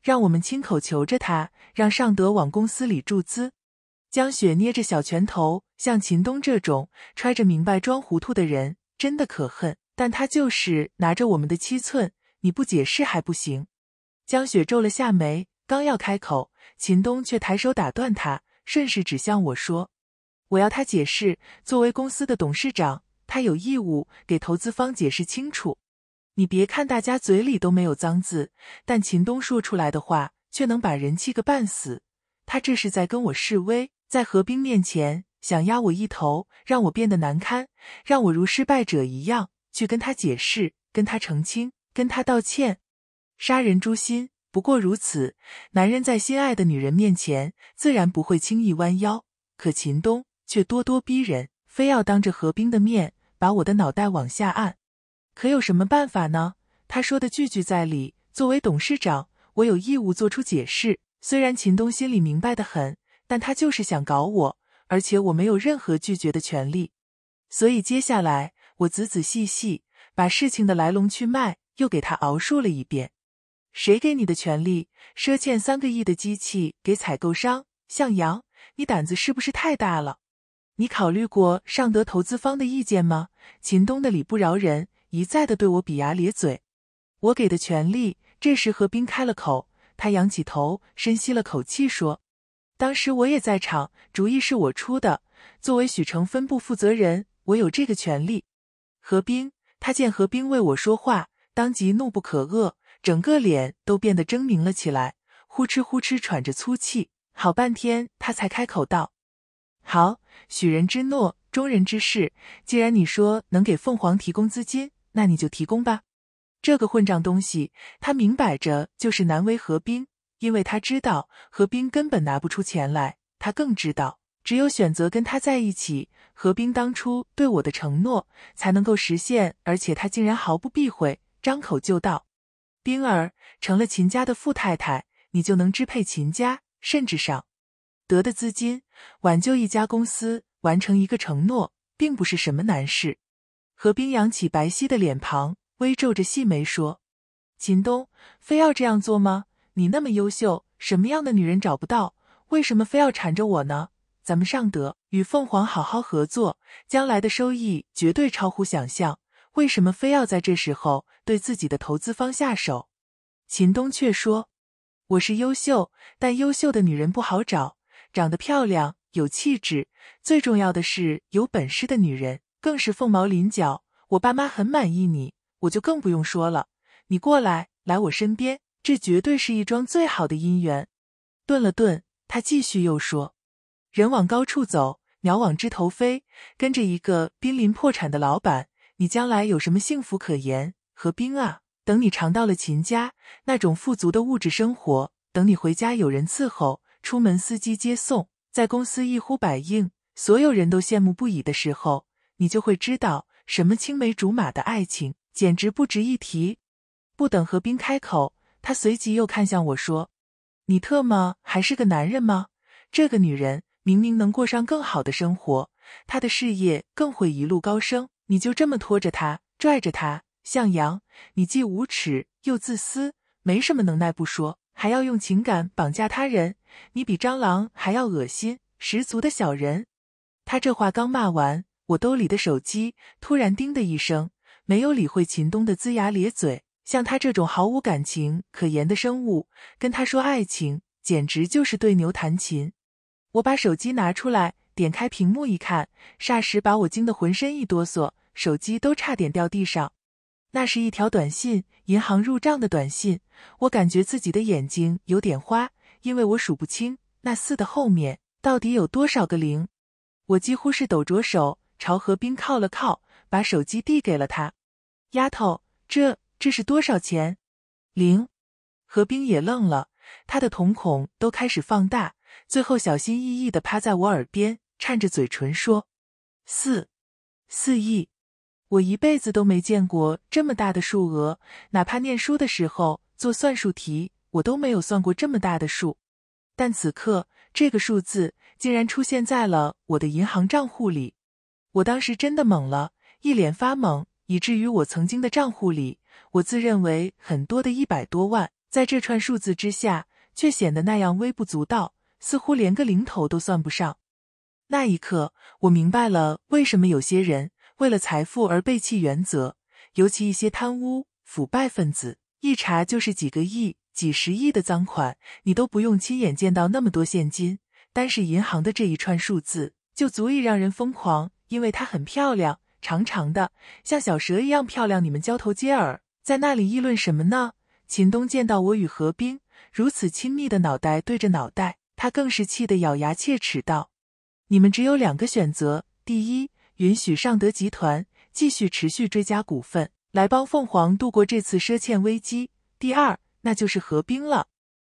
让我们亲口求着他，让尚德往公司里注资。江雪捏着小拳头。像秦东这种揣着明白装糊涂的人，真的可恨。但他就是拿着我们的七寸，你不解释还不行。江雪皱了下眉，刚要开口，秦东却抬手打断他，顺势指向我说：“我要他解释。作为公司的董事长，他有义务给投资方解释清楚。”你别看大家嘴里都没有脏字，但秦东说出来的话却能把人气个半死。他这是在跟我示威，在何冰面前。想压我一头，让我变得难堪，让我如失败者一样去跟他解释、跟他澄清、跟他道歉，杀人诛心不过如此。男人在心爱的女人面前，自然不会轻易弯腰。可秦东却咄咄逼人，非要当着何冰的面把我的脑袋往下按。可有什么办法呢？他说的句句在理。作为董事长，我有义务做出解释。虽然秦东心里明白的很，但他就是想搞我。而且我没有任何拒绝的权利，所以接下来我仔仔细细把事情的来龙去脉又给他熬述了一遍。谁给你的权利赊欠三个亿的机器给采购商向阳？你胆子是不是太大了？你考虑过尚德投资方的意见吗？秦东的理不饶人，一再的对我比牙咧嘴。我给的权利，这时何冰开了口，他仰起头，深吸了口气说。当时我也在场，主意是我出的。作为许城分部负责人，我有这个权利。何冰，他见何冰为我说话，当即怒不可遏，整个脸都变得狰狞了起来，呼哧呼哧喘着粗气，好半天他才开口道：“好，许人之诺，忠人之事。既然你说能给凤凰提供资金，那你就提供吧。”这个混账东西，他明摆着就是难为何冰。因为他知道何冰根本拿不出钱来，他更知道只有选择跟他在一起，何冰当初对我的承诺才能够实现。而且他竟然毫不避讳，张口就道：“冰儿成了秦家的富太太，你就能支配秦家，甚至上得的资金，挽救一家公司，完成一个承诺，并不是什么难事。”何冰扬起白皙的脸庞，微皱着细眉说：“秦东，非要这样做吗？”你那么优秀，什么样的女人找不到？为什么非要缠着我呢？咱们尚德与凤凰好好合作，将来的收益绝对超乎想象。为什么非要在这时候对自己的投资方下手？秦东却说：“我是优秀，但优秀的女人不好找，长得漂亮、有气质，最重要的是有本事的女人更是凤毛麟角。我爸妈很满意你，我就更不用说了。你过来，来我身边。”这绝对是一桩最好的姻缘。顿了顿，他继续又说：“人往高处走，鸟往枝头飞。跟着一个濒临破产的老板，你将来有什么幸福可言？”何冰啊，等你尝到了秦家那种富足的物质生活，等你回家有人伺候，出门司机接送，在公司一呼百应，所有人都羡慕不已的时候，你就会知道，什么青梅竹马的爱情简直不值一提。不等何冰开口。他随即又看向我说：“你特么还是个男人吗？这个女人明明能过上更好的生活，她的事业更会一路高升，你就这么拖着她，拽着她，向阳，你既无耻又自私，没什么能耐不说，还要用情感绑架他人，你比蟑螂还要恶心，十足的小人。”他这话刚骂完，我兜里的手机突然“叮”的一声，没有理会秦东的龇牙咧嘴。像他这种毫无感情可言的生物，跟他说爱情简直就是对牛弹琴。我把手机拿出来，点开屏幕一看，霎时把我惊得浑身一哆嗦，手机都差点掉地上。那是一条短信，银行入账的短信。我感觉自己的眼睛有点花，因为我数不清那四的后面到底有多少个零。我几乎是抖着手朝何冰靠了靠，把手机递给了他。丫头，这。这是多少钱？零。何冰也愣了，他的瞳孔都开始放大，最后小心翼翼的趴在我耳边，颤着嘴唇说：“四，四亿。我一辈子都没见过这么大的数额，哪怕念书的时候做算术题，我都没有算过这么大的数。但此刻，这个数字竟然出现在了我的银行账户里，我当时真的懵了，一脸发懵，以至于我曾经的账户里……”我自认为很多的一百多万，在这串数字之下，却显得那样微不足道，似乎连个零头都算不上。那一刻，我明白了为什么有些人为了财富而背弃原则，尤其一些贪污腐败分子，一查就是几个亿、几十亿的赃款，你都不用亲眼见到那么多现金，单是银行的这一串数字就足以让人疯狂，因为它很漂亮，长长的，像小蛇一样漂亮。你们交头接耳。在那里议论什么呢？秦东见到我与何冰如此亲密的脑袋对着脑袋，他更是气得咬牙切齿道：“你们只有两个选择：第一，允许尚德集团继续持续追加股份来帮凤凰度过这次赊欠危机；第二，那就是何冰了。”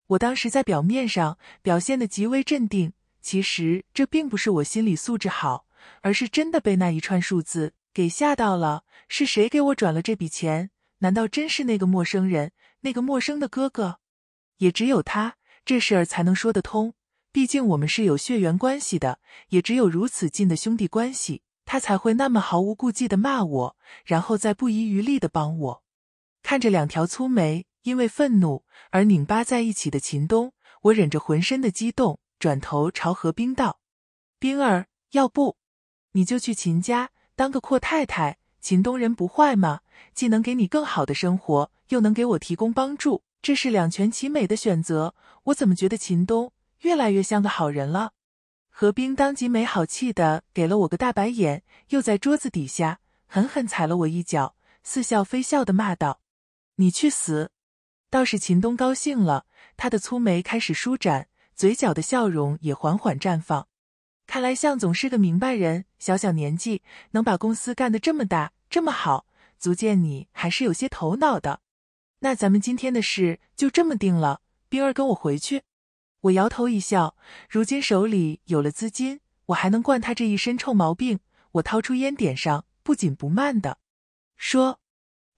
我当时在表面上表现的极为镇定，其实这并不是我心理素质好，而是真的被那一串数字给吓到了。是谁给我转了这笔钱？难道真是那个陌生人，那个陌生的哥哥？也只有他，这事儿才能说得通。毕竟我们是有血缘关系的，也只有如此近的兄弟关系，他才会那么毫无顾忌的骂我，然后再不遗余力的帮我。看着两条粗眉因为愤怒而拧巴在一起的秦东，我忍着浑身的激动，转头朝何冰道：“冰儿，要不，你就去秦家当个阔太太。”秦东人不坏嘛，既能给你更好的生活，又能给我提供帮助，这是两全其美的选择。我怎么觉得秦东越来越像个好人了？何冰当即没好气的给了我个大白眼，又在桌子底下狠狠踩了我一脚，似笑非笑的骂道：“你去死！”倒是秦东高兴了，他的粗眉开始舒展，嘴角的笑容也缓缓绽放。看来向总是个明白人，小小年纪能把公司干得这么大这么好，足见你还是有些头脑的。那咱们今天的事就这么定了，冰儿跟我回去。我摇头一笑，如今手里有了资金，我还能惯他这一身臭毛病。我掏出烟点上，不紧不慢的说：“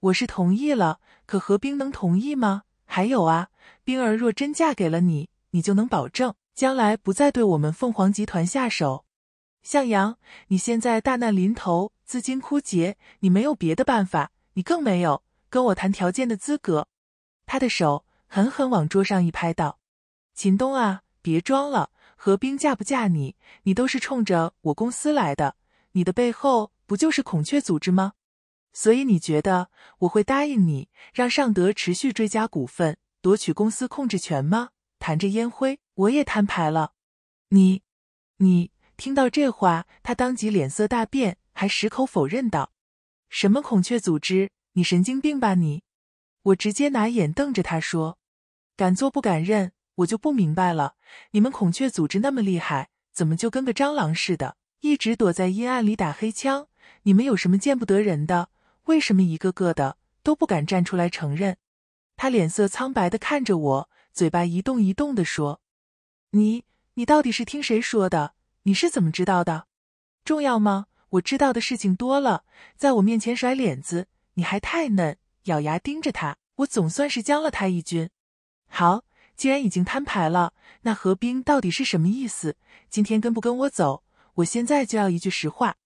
我是同意了，可何冰能同意吗？还有啊，冰儿若真嫁给了你，你就能保证。”将来不再对我们凤凰集团下手，向阳，你现在大难临头，资金枯竭，你没有别的办法，你更没有跟我谈条件的资格。他的手狠狠往桌上一拍，道：“秦东啊，别装了，何冰嫁不嫁你，你都是冲着我公司来的，你的背后不就是孔雀组织吗？所以你觉得我会答应你，让尚德持续追加股份，夺取公司控制权吗？”弹着烟灰。我也摊牌了，你，你听到这话，他当即脸色大变，还矢口否认道：“什么孔雀组织，你神经病吧你！”我直接拿眼瞪着他说：“敢做不敢认，我就不明白了。你们孔雀组织那么厉害，怎么就跟个蟑螂似的，一直躲在阴暗里打黑枪？你们有什么见不得人的？为什么一个个的都不敢站出来承认？”他脸色苍白的看着我，嘴巴一动一动的说。你你到底是听谁说的？你是怎么知道的？重要吗？我知道的事情多了，在我面前甩脸子，你还太嫩。咬牙盯着他，我总算是将了他一军。好，既然已经摊牌了，那何冰到底是什么意思？今天跟不跟我走？我现在就要一句实话。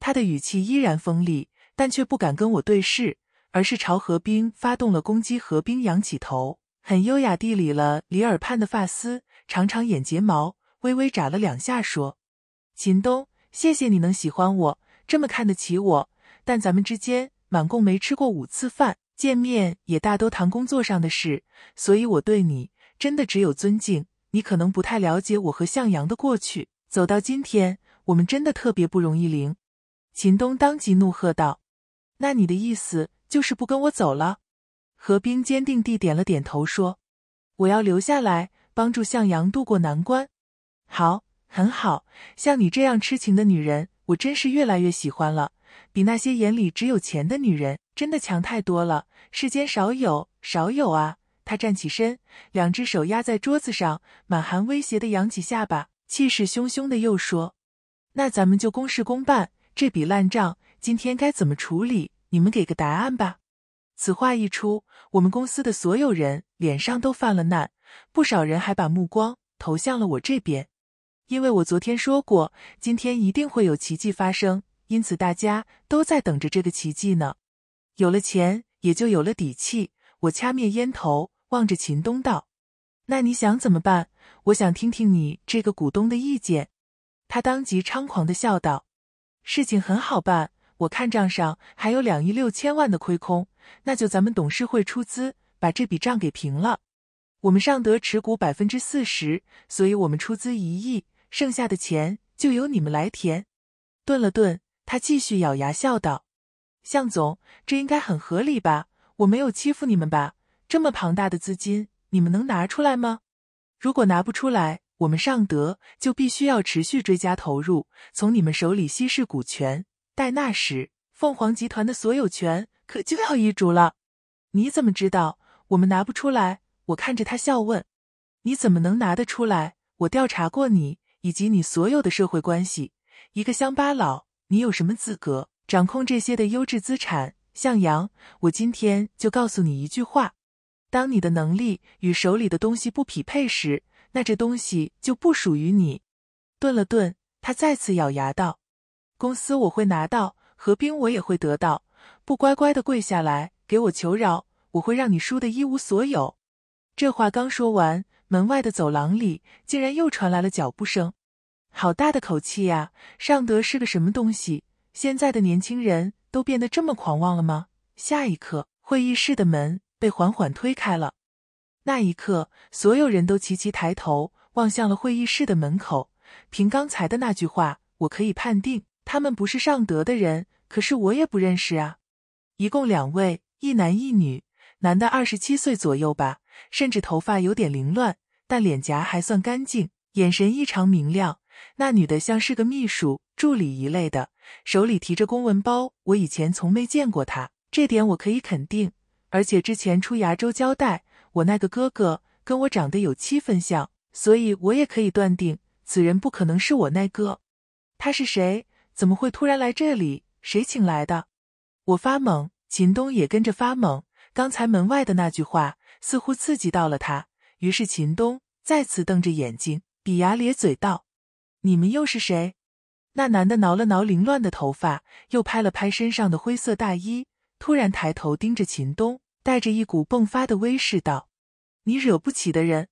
他的语气依然锋利，但却不敢跟我对视，而是朝何冰发动了攻击。何冰仰起头，很优雅地理了理耳畔的发丝。长长眼睫毛，微微眨了两下，说：“秦东，谢谢你能喜欢我，这么看得起我。但咱们之间满共没吃过五次饭，见面也大都谈工作上的事，所以我对你真的只有尊敬。你可能不太了解我和向阳的过去，走到今天，我们真的特别不容易。”零。秦东当即怒喝道：“那你的意思就是不跟我走了？”何冰坚定地点了点头，说：“我要留下来。”帮助向阳渡过难关，好，很好，像你这样痴情的女人，我真是越来越喜欢了，比那些眼里只有钱的女人真的强太多了，世间少有，少有啊！他站起身，两只手压在桌子上，满含威胁的扬起下巴，气势汹汹的又说：“那咱们就公事公办，这笔烂账今天该怎么处理？你们给个答案吧。”此话一出，我们公司的所有人脸上都犯了难，不少人还把目光投向了我这边，因为我昨天说过，今天一定会有奇迹发生，因此大家都在等着这个奇迹呢。有了钱，也就有了底气。我掐灭烟头，望着秦东道：“那你想怎么办？我想听听你这个股东的意见。”他当即猖狂的笑道：“事情很好办。”我看账上还有两亿六千万的亏空，那就咱们董事会出资把这笔账给平了。我们尚德持股百分之四十，所以我们出资一亿，剩下的钱就由你们来填。顿了顿，他继续咬牙笑道：“向总，这应该很合理吧？我没有欺负你们吧？这么庞大的资金，你们能拿出来吗？如果拿不出来，我们尚德就必须要持续追加投入，从你们手里稀释股权。”在那时，凤凰集团的所有权可就要易主了。你怎么知道我们拿不出来？我看着他笑问：“你怎么能拿得出来？我调查过你以及你所有的社会关系，一个乡巴佬，你有什么资格掌控这些的优质资产？”向阳，我今天就告诉你一句话：当你的能力与手里的东西不匹配时，那这东西就不属于你。顿了顿，他再次咬牙道。公司我会拿到，何冰我也会得到。不乖乖的跪下来给我求饶，我会让你输的一无所有。这话刚说完，门外的走廊里竟然又传来了脚步声。好大的口气呀！尚德是个什么东西？现在的年轻人都变得这么狂妄了吗？下一刻，会议室的门被缓缓推开了。那一刻，所有人都齐齐抬头望向了会议室的门口。凭刚才的那句话，我可以判定。他们不是尚德的人，可是我也不认识啊。一共两位，一男一女。男的二十七岁左右吧，甚至头发有点凌乱，但脸颊还算干净，眼神异常明亮。那女的像是个秘书、助理一类的，手里提着公文包。我以前从没见过她，这点我可以肯定。而且之前出牙周交代，我那个哥哥跟我长得有七分像，所以我也可以断定，此人不可能是我那哥。他是谁？怎么会突然来这里？谁请来的？我发懵，秦东也跟着发懵。刚才门外的那句话似乎刺激到了他，于是秦东再次瞪着眼睛，比牙咧嘴道：“你们又是谁？”那男的挠了挠凌乱的头发，又拍了拍身上的灰色大衣，突然抬头盯着秦东，带着一股迸发的威势道：“你惹不起的人，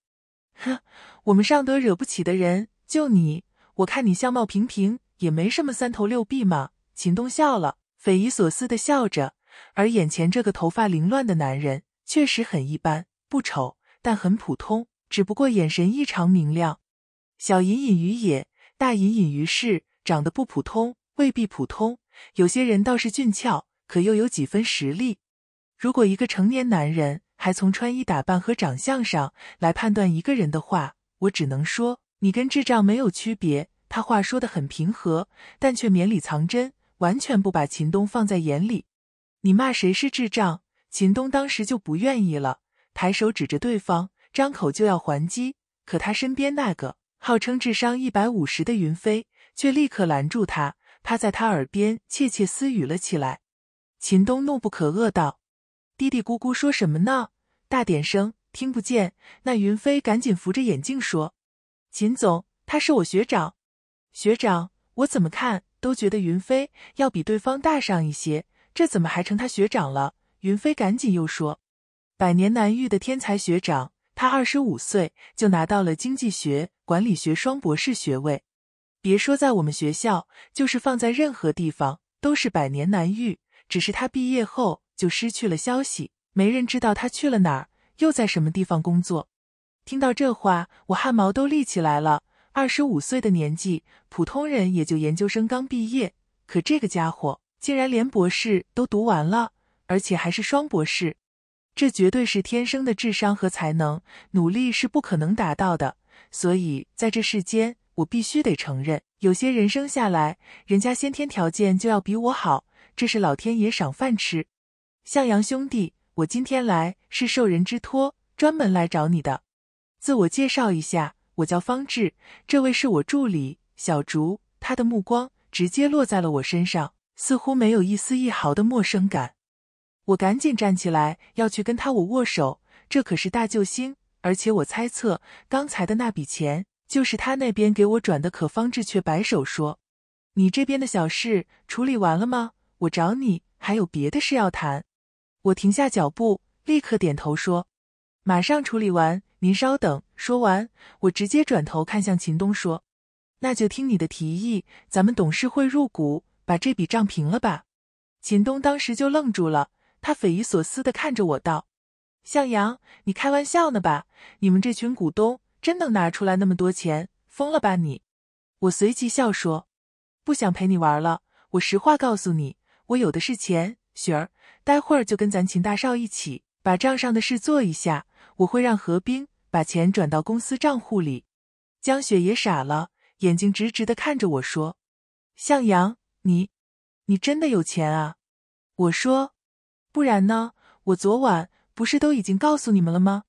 哼，我们尚德惹不起的人就你。我看你相貌平平。”也没什么三头六臂嘛。秦东笑了，匪夷所思的笑着。而眼前这个头发凌乱的男人，确实很一般，不丑，但很普通。只不过眼神异常明亮。小隐隐于野，大隐隐于市。长得不普通，未必普通。有些人倒是俊俏，可又有几分实力。如果一个成年男人还从穿衣打扮和长相上来判断一个人的话，我只能说，你跟智障没有区别。他话说的很平和，但却绵里藏针，完全不把秦东放在眼里。你骂谁是智障？秦东当时就不愿意了，抬手指着对方，张口就要还击。可他身边那个号称智商一百五十的云飞，却立刻拦住他，趴在他耳边窃窃私语了起来。秦东怒不可遏道：“嘀嘀咕咕说什么呢？大点声，听不见！”那云飞赶紧扶着眼镜说：“秦总，他是我学长。”学长，我怎么看都觉得云飞要比对方大上一些，这怎么还成他学长了？云飞赶紧又说：“百年难遇的天才学长，他二十五岁就拿到了经济学、管理学双博士学位，别说在我们学校，就是放在任何地方都是百年难遇。只是他毕业后就失去了消息，没人知道他去了哪儿，又在什么地方工作。”听到这话，我汗毛都立起来了。二十五岁的年纪，普通人也就研究生刚毕业，可这个家伙竟然连博士都读完了，而且还是双博士，这绝对是天生的智商和才能，努力是不可能达到的。所以在这世间，我必须得承认，有些人生下来，人家先天条件就要比我好，这是老天爷赏饭吃。向阳兄弟，我今天来是受人之托，专门来找你的，自我介绍一下。我叫方志，这位是我助理小竹。他的目光直接落在了我身上，似乎没有一丝一毫的陌生感。我赶紧站起来，要去跟他我握手，这可是大救星。而且我猜测，刚才的那笔钱就是他那边给我转的。可方志却摆手说：“你这边的小事处理完了吗？我找你还有别的事要谈。”我停下脚步，立刻点头说：“马上处理完。”您稍等。说完，我直接转头看向秦东，说：“那就听你的提议，咱们董事会入股，把这笔账平了吧。”秦东当时就愣住了，他匪夷所思的看着我道：“向阳，你开玩笑呢吧？你们这群股东真能拿出来那么多钱？疯了吧你！”我随即笑说：“不想陪你玩了。我实话告诉你，我有的是钱。雪儿，待会儿就跟咱秦大少一起把账上的事做一下，我会让何冰。”把钱转到公司账户里，江雪也傻了，眼睛直直的看着我说：“向阳，你，你真的有钱啊？”我说：“不然呢？我昨晚不是都已经告诉你们了吗？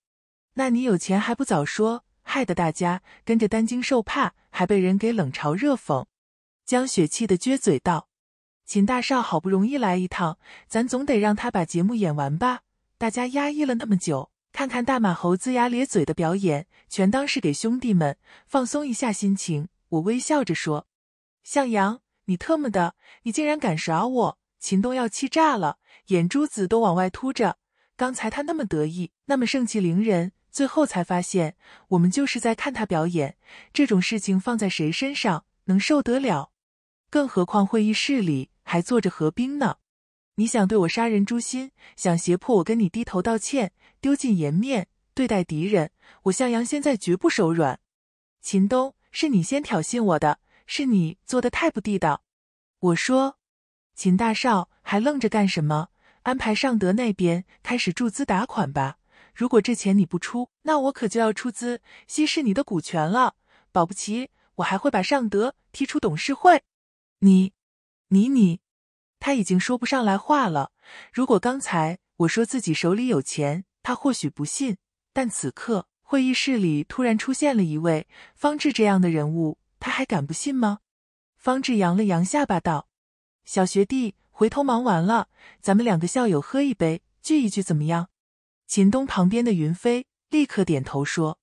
那你有钱还不早说，害得大家跟着担惊受怕，还被人给冷嘲热讽。”江雪气得撅嘴道：“秦大少好不容易来一趟，咱总得让他把节目演完吧？大家压抑了那么久。”看看大马猴龇牙咧嘴的表演，全当是给兄弟们放松一下心情。我微笑着说：“向阳，你特么的，你竟然敢耍我！”秦东要气炸了，眼珠子都往外凸着。刚才他那么得意，那么盛气凌人，最后才发现我们就是在看他表演。这种事情放在谁身上能受得了？更何况会议室里还坐着何冰呢？你想对我杀人诛心，想胁迫我跟你低头道歉。丢尽颜面对待敌人，我向阳现在绝不手软。秦东，是你先挑衅我的，是你做的太不地道。我说，秦大少还愣着干什么？安排尚德那边开始注资打款吧。如果这钱你不出，那我可就要出资稀释你的股权了，保不齐我还会把尚德踢出董事会。你，你你，他已经说不上来话了。如果刚才我说自己手里有钱。他或许不信，但此刻会议室里突然出现了一位方志这样的人物，他还敢不信吗？方志扬了扬下巴道：“小学弟，回头忙完了，咱们两个校友喝一杯，聚一聚，怎么样？”秦东旁边的云飞立刻点头说：“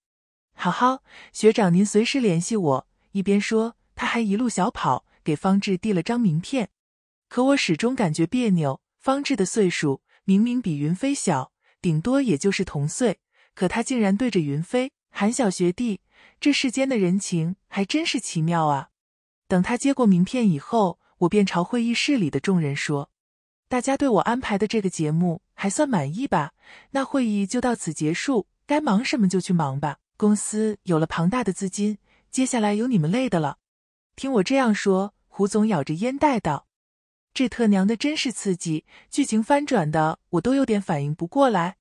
好好，学长您随时联系我。”一边说，他还一路小跑给方志递了张名片。可我始终感觉别扭，方志的岁数明明比云飞小。顶多也就是同岁，可他竟然对着云飞喊小学弟，这世间的人情还真是奇妙啊！等他接过名片以后，我便朝会议室里的众人说：“大家对我安排的这个节目还算满意吧？那会议就到此结束，该忙什么就去忙吧。公司有了庞大的资金，接下来有你们累的了。”听我这样说，胡总咬着烟袋道。这特娘的真是刺激，剧情翻转的我都有点反应不过来。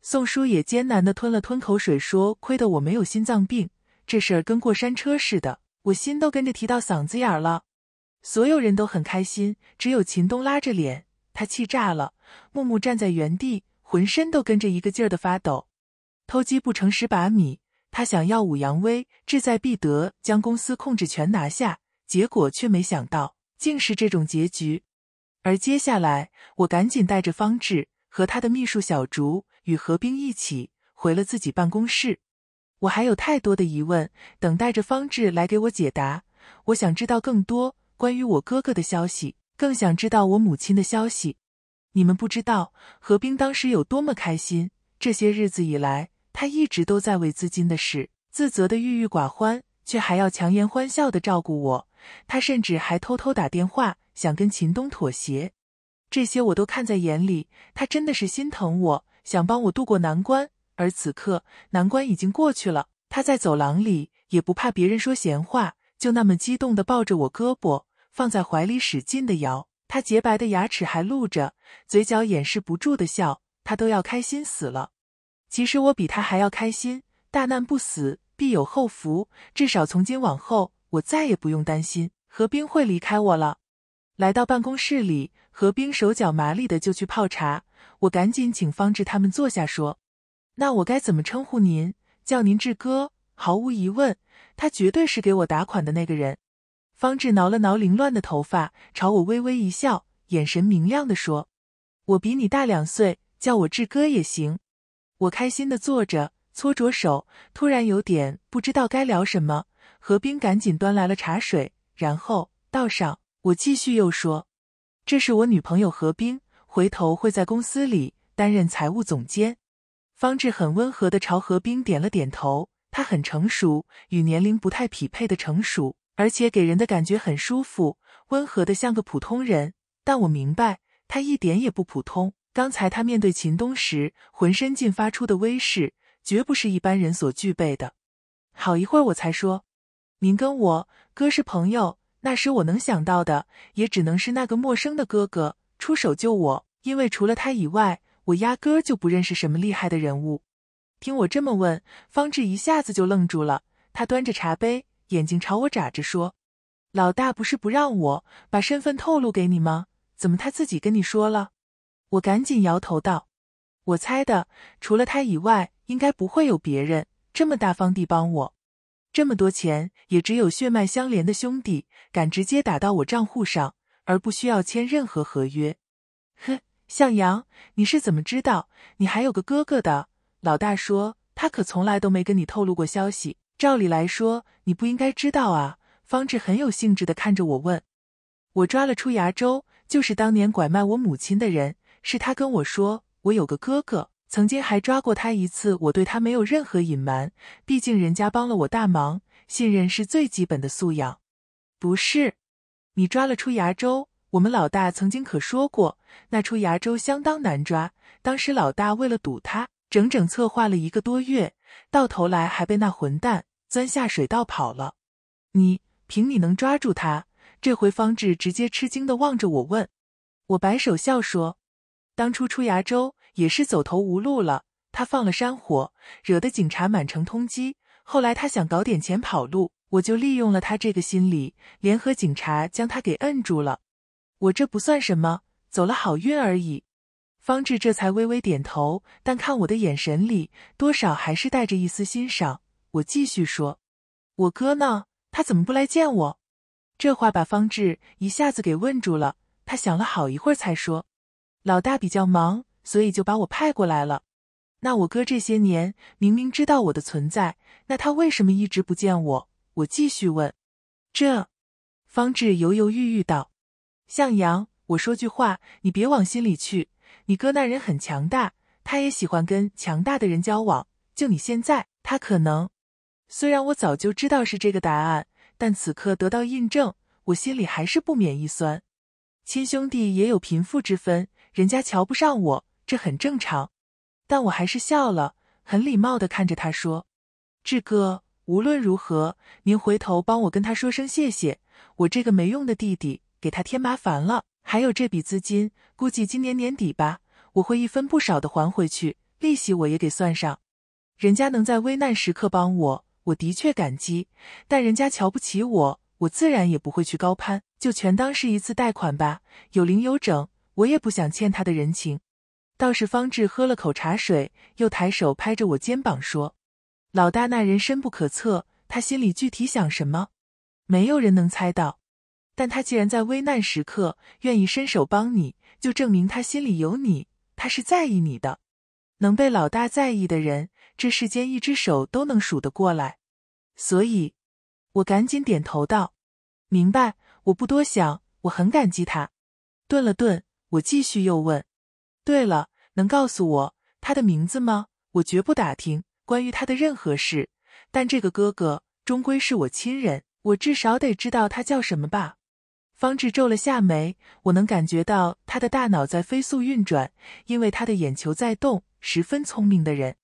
宋叔也艰难的吞了吞口水，说：“亏得我没有心脏病，这事儿跟过山车似的，我心都跟着提到嗓子眼了。”所有人都很开心，只有秦东拉着脸，他气炸了。木木站在原地，浑身都跟着一个劲儿的发抖。偷鸡不成蚀把米，他想耀武扬威，志在必得，将公司控制权拿下，结果却没想到竟是这种结局。而接下来，我赶紧带着方志和他的秘书小竹与何冰一起回了自己办公室。我还有太多的疑问等待着方志来给我解答。我想知道更多关于我哥哥的消息，更想知道我母亲的消息。你们不知道何冰当时有多么开心。这些日子以来，他一直都在为资金的事自责的郁郁寡欢，却还要强颜欢笑的照顾我。他甚至还偷偷打电话。想跟秦东妥协，这些我都看在眼里。他真的是心疼我，想帮我度过难关。而此刻，难关已经过去了。他在走廊里也不怕别人说闲话，就那么激动的抱着我胳膊，放在怀里使劲的摇。他洁白的牙齿还露着，嘴角掩饰不住的笑，他都要开心死了。其实我比他还要开心。大难不死，必有后福。至少从今往后，我再也不用担心何冰会离开我了。来到办公室里，何冰手脚麻利的就去泡茶。我赶紧请方志他们坐下，说：“那我该怎么称呼您？叫您志哥？”毫无疑问，他绝对是给我打款的那个人。方志挠了挠凌乱的头发，朝我微微一笑，眼神明亮的说：“我比你大两岁，叫我志哥也行。”我开心的坐着，搓着手，突然有点不知道该聊什么。何冰赶紧端来了茶水，然后倒上。我继续又说：“这是我女朋友何冰，回头会在公司里担任财务总监。”方志很温和的朝何冰点了点头。他很成熟，与年龄不太匹配的成熟，而且给人的感觉很舒服，温和的像个普通人。但我明白，他一点也不普通。刚才他面对秦东时，浑身进发出的威势，绝不是一般人所具备的。好一会儿，我才说：“您跟我哥是朋友。”那时我能想到的，也只能是那个陌生的哥哥出手救我，因为除了他以外，我压根儿就不认识什么厉害的人物。听我这么问，方志一下子就愣住了，他端着茶杯，眼睛朝我眨着说：“老大不是不让我把身份透露给你吗？怎么他自己跟你说了？”我赶紧摇头道：“我猜的，除了他以外，应该不会有别人这么大方地帮我。”这么多钱，也只有血脉相连的兄弟敢直接打到我账户上，而不需要签任何合约。哼，向阳，你是怎么知道你还有个哥哥的？老大说他可从来都没跟你透露过消息，照理来说你不应该知道啊。方志很有兴致的看着我问：“我抓了出牙周，就是当年拐卖我母亲的人，是他跟我说我有个哥哥。”曾经还抓过他一次，我对他没有任何隐瞒，毕竟人家帮了我大忙，信任是最基本的素养，不是？你抓了出牙周，我们老大曾经可说过，那出牙周相当难抓，当时老大为了堵他，整整策划了一个多月，到头来还被那混蛋钻下水道跑了。你凭你能抓住他？这回方志直接吃惊的望着我问，我摆手笑说，当初出牙周。也是走投无路了，他放了山火，惹得警察满城通缉。后来他想搞点钱跑路，我就利用了他这个心理，联合警察将他给摁住了。我这不算什么，走了好运而已。方志这才微微点头，但看我的眼神里多少还是带着一丝欣赏。我继续说：“我哥呢？他怎么不来见我？”这话把方志一下子给问住了。他想了好一会儿才说：“老大比较忙。”所以就把我派过来了。那我哥这些年明明知道我的存在，那他为什么一直不见我？我继续问。这，方志犹犹豫豫道：“向阳，我说句话，你别往心里去。你哥那人很强大，他也喜欢跟强大的人交往。就你现在，他可能……虽然我早就知道是这个答案，但此刻得到印证，我心里还是不免一酸。亲兄弟也有贫富之分，人家瞧不上我。”这很正常，但我还是笑了，很礼貌的看着他说：“志哥，无论如何，您回头帮我跟他说声谢谢，我这个没用的弟弟给他添麻烦了。还有这笔资金，估计今年年底吧，我会一分不少的还回去，利息我也给算上。人家能在危难时刻帮我，我的确感激，但人家瞧不起我，我自然也不会去高攀，就全当是一次贷款吧，有零有整，我也不想欠他的人情。”倒是方志喝了口茶水，又抬手拍着我肩膀说：“老大那人深不可测，他心里具体想什么，没有人能猜到。但他既然在危难时刻愿意伸手帮你，就证明他心里有你，他是在意你的。能被老大在意的人，这世间一只手都能数得过来。所以，我赶紧点头道：‘明白，我不多想，我很感激他。’顿了顿，我继续又问。”对了，能告诉我他的名字吗？我绝不打听关于他的任何事，但这个哥哥终归是我亲人，我至少得知道他叫什么吧。方志皱了下眉，我能感觉到他的大脑在飞速运转，因为他的眼球在动，十分聪明的人。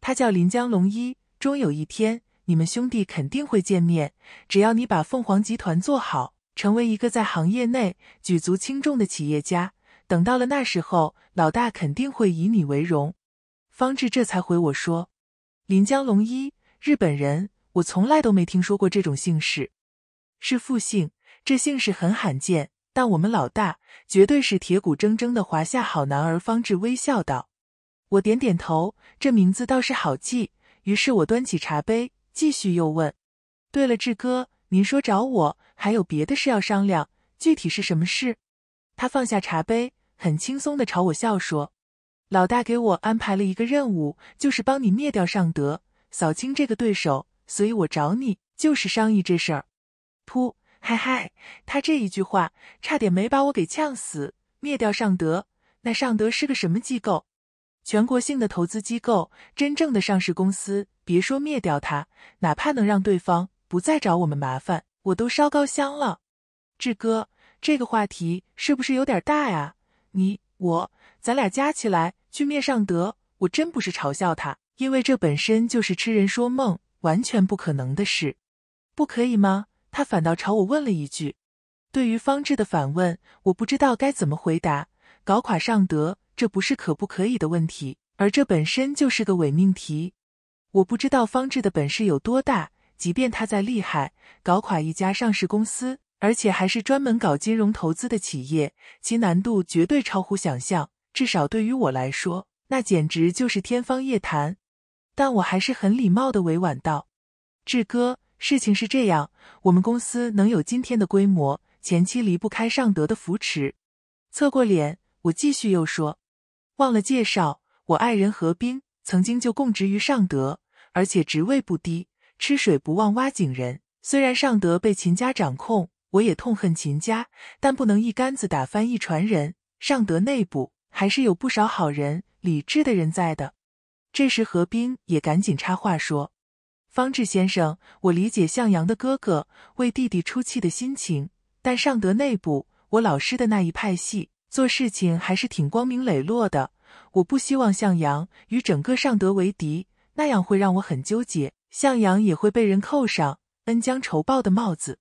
他叫林江龙一。终有一天，你们兄弟肯定会见面。只要你把凤凰集团做好，成为一个在行业内举足轻重的企业家。等到了那时候，老大肯定会以你为荣。方志这才回我说：“临江龙一，日本人，我从来都没听说过这种姓氏，是复姓，这姓氏很罕见。但我们老大绝对是铁骨铮铮的华夏好男儿。”方志微笑道。我点点头，这名字倒是好记。于是我端起茶杯，继续又问：“对了，志哥，您说找我还有别的事要商量，具体是什么事？”他放下茶杯。很轻松的朝我笑说：“老大给我安排了一个任务，就是帮你灭掉尚德，扫清这个对手。所以我找你就是商议这事儿。”噗，嗨嗨，他这一句话差点没把我给呛死。灭掉尚德？那尚德是个什么机构？全国性的投资机构，真正的上市公司。别说灭掉他，哪怕能让对方不再找我们麻烦，我都烧高香了。志哥，这个话题是不是有点大呀？你我咱俩加起来去灭尚德，我真不是嘲笑他，因为这本身就是痴人说梦，完全不可能的事，不可以吗？他反倒朝我问了一句。对于方志的反问，我不知道该怎么回答。搞垮尚德，这不是可不可以的问题，而这本身就是个伪命题。我不知道方志的本事有多大，即便他再厉害，搞垮一家上市公司。而且还是专门搞金融投资的企业，其难度绝对超乎想象，至少对于我来说，那简直就是天方夜谭。但我还是很礼貌的委婉道：“志哥，事情是这样，我们公司能有今天的规模，前期离不开尚德的扶持。”侧过脸，我继续又说：“忘了介绍，我爱人何冰曾经就供职于尚德，而且职位不低。吃水不忘挖井人，虽然尚德被秦家掌控。”我也痛恨秦家，但不能一竿子打翻一船人。尚德内部还是有不少好人、理智的人在的。这时，何冰也赶紧插话说：“方志先生，我理解向阳的哥哥为弟弟出气的心情，但尚德内部，我老师的那一派系做事情还是挺光明磊落的。我不希望向阳与整个尚德为敌，那样会让我很纠结，向阳也会被人扣上恩将仇报的帽子。”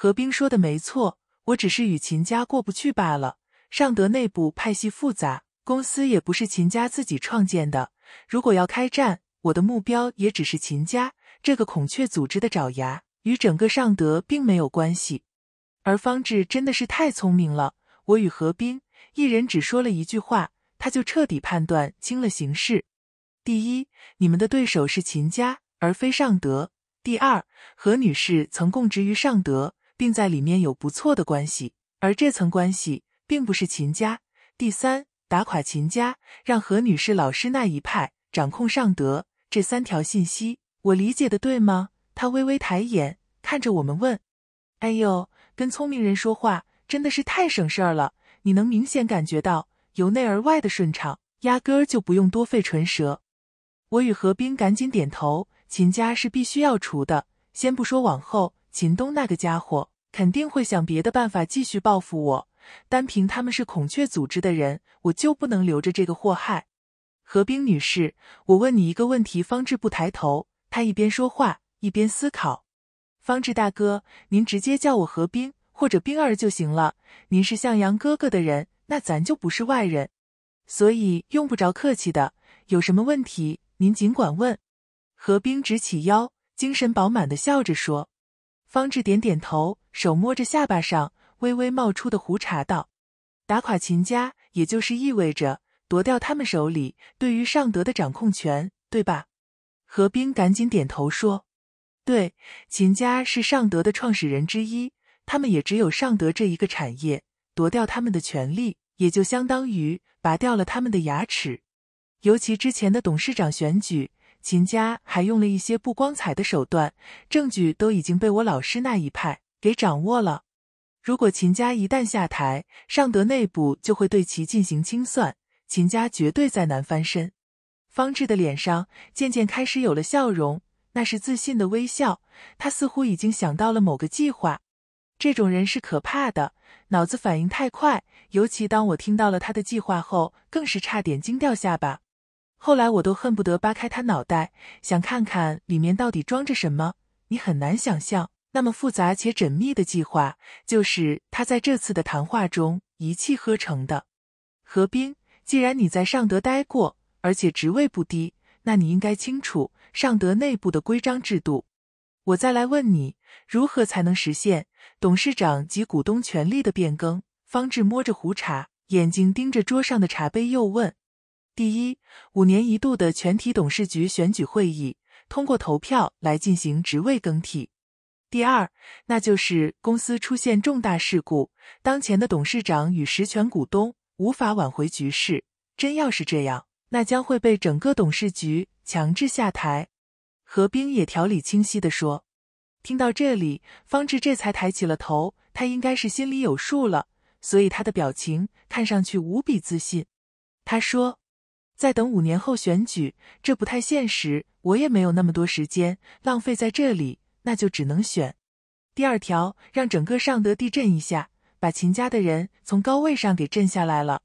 何冰说的没错，我只是与秦家过不去罢了。尚德内部派系复杂，公司也不是秦家自己创建的。如果要开战，我的目标也只是秦家这个孔雀组织的爪牙，与整个尚德并没有关系。而方志真的是太聪明了，我与何冰一人只说了一句话，他就彻底判断清了形势。第一，你们的对手是秦家，而非尚德；第二，何女士曾供职于尚德。并在里面有不错的关系，而这层关系并不是秦家。第三，打垮秦家，让何女士老师那一派掌控尚德。这三条信息，我理解的对吗？他微微抬眼看着我们问。哎呦，跟聪明人说话真的是太省事儿了，你能明显感觉到由内而外的顺畅，压根儿就不用多费唇舌。我与何冰赶紧点头。秦家是必须要除的，先不说往后。秦东那个家伙肯定会想别的办法继续报复我，单凭他们是孔雀组织的人，我就不能留着这个祸害。何冰女士，我问你一个问题。方志不抬头，他一边说话一边思考。方志大哥，您直接叫我何冰或者冰儿就行了。您是向阳哥哥的人，那咱就不是外人，所以用不着客气的。有什么问题您尽管问。何冰直起腰，精神饱满的笑着说。方志点点头，手摸着下巴上微微冒出的胡茬道：“打垮秦家，也就是意味着夺掉他们手里对于尚德的掌控权，对吧？”何冰赶紧点头说：“对，秦家是尚德的创始人之一，他们也只有尚德这一个产业，夺掉他们的权利，也就相当于拔掉了他们的牙齿。尤其之前的董事长选举。”秦家还用了一些不光彩的手段，证据都已经被我老师那一派给掌握了。如果秦家一旦下台，尚德内部就会对其进行清算，秦家绝对再难翻身。方志的脸上渐渐开始有了笑容，那是自信的微笑。他似乎已经想到了某个计划。这种人是可怕的，脑子反应太快。尤其当我听到了他的计划后，更是差点惊掉下巴。后来我都恨不得扒开他脑袋，想看看里面到底装着什么。你很难想象，那么复杂且缜密的计划，就是他在这次的谈话中一气呵成的。何冰，既然你在尚德待过，而且职位不低，那你应该清楚尚德内部的规章制度。我再来问你，如何才能实现董事长及股东权力的变更？方志摸着胡茬，眼睛盯着桌上的茶杯，又问。第一，五年一度的全体董事局选举会议通过投票来进行职位更替。第二，那就是公司出现重大事故，当前的董事长与实权股东无法挽回局势，真要是这样，那将会被整个董事局强制下台。何冰也条理清晰的说。听到这里，方志这才抬起了头，他应该是心里有数了，所以他的表情看上去无比自信。他说。再等五年后选举，这不太现实。我也没有那么多时间浪费在这里，那就只能选。第二条，让整个尚德地震一下，把秦家的人从高位上给震下来了。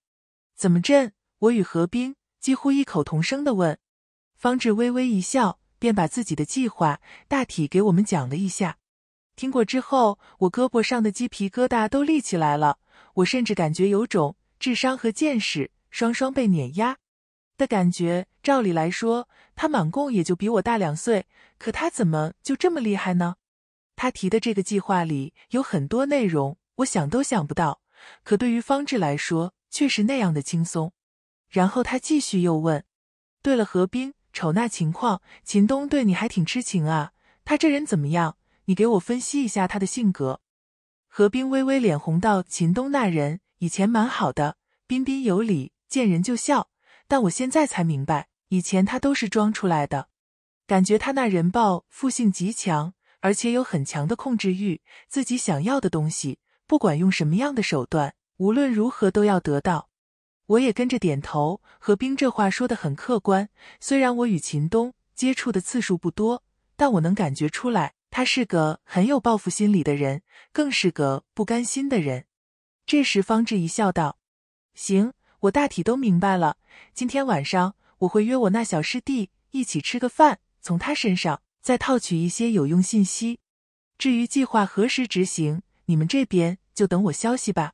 怎么震？我与何冰几乎异口同声的问。方志微微一笑，便把自己的计划大体给我们讲了一下。听过之后，我胳膊上的鸡皮疙瘩都立起来了，我甚至感觉有种智商和见识双双被碾压。的感觉，照理来说，他满共也就比我大两岁，可他怎么就这么厉害呢？他提的这个计划里有很多内容，我想都想不到，可对于方志来说，却是那样的轻松。然后他继续又问：“对了，何冰，瞅那情况，秦东对你还挺痴情啊。他这人怎么样？你给我分析一下他的性格。”何冰微微脸红道：“秦东那人以前蛮好的，彬彬有礼，见人就笑。”但我现在才明白，以前他都是装出来的。感觉他那人报复性极强，而且有很强的控制欲，自己想要的东西，不管用什么样的手段，无论如何都要得到。我也跟着点头。何冰这话说的很客观，虽然我与秦东接触的次数不多，但我能感觉出来，他是个很有报复心理的人，更是个不甘心的人。这时，方志一笑道：“行。”我大体都明白了。今天晚上我会约我那小师弟一起吃个饭，从他身上再套取一些有用信息。至于计划何时执行，你们这边就等我消息吧。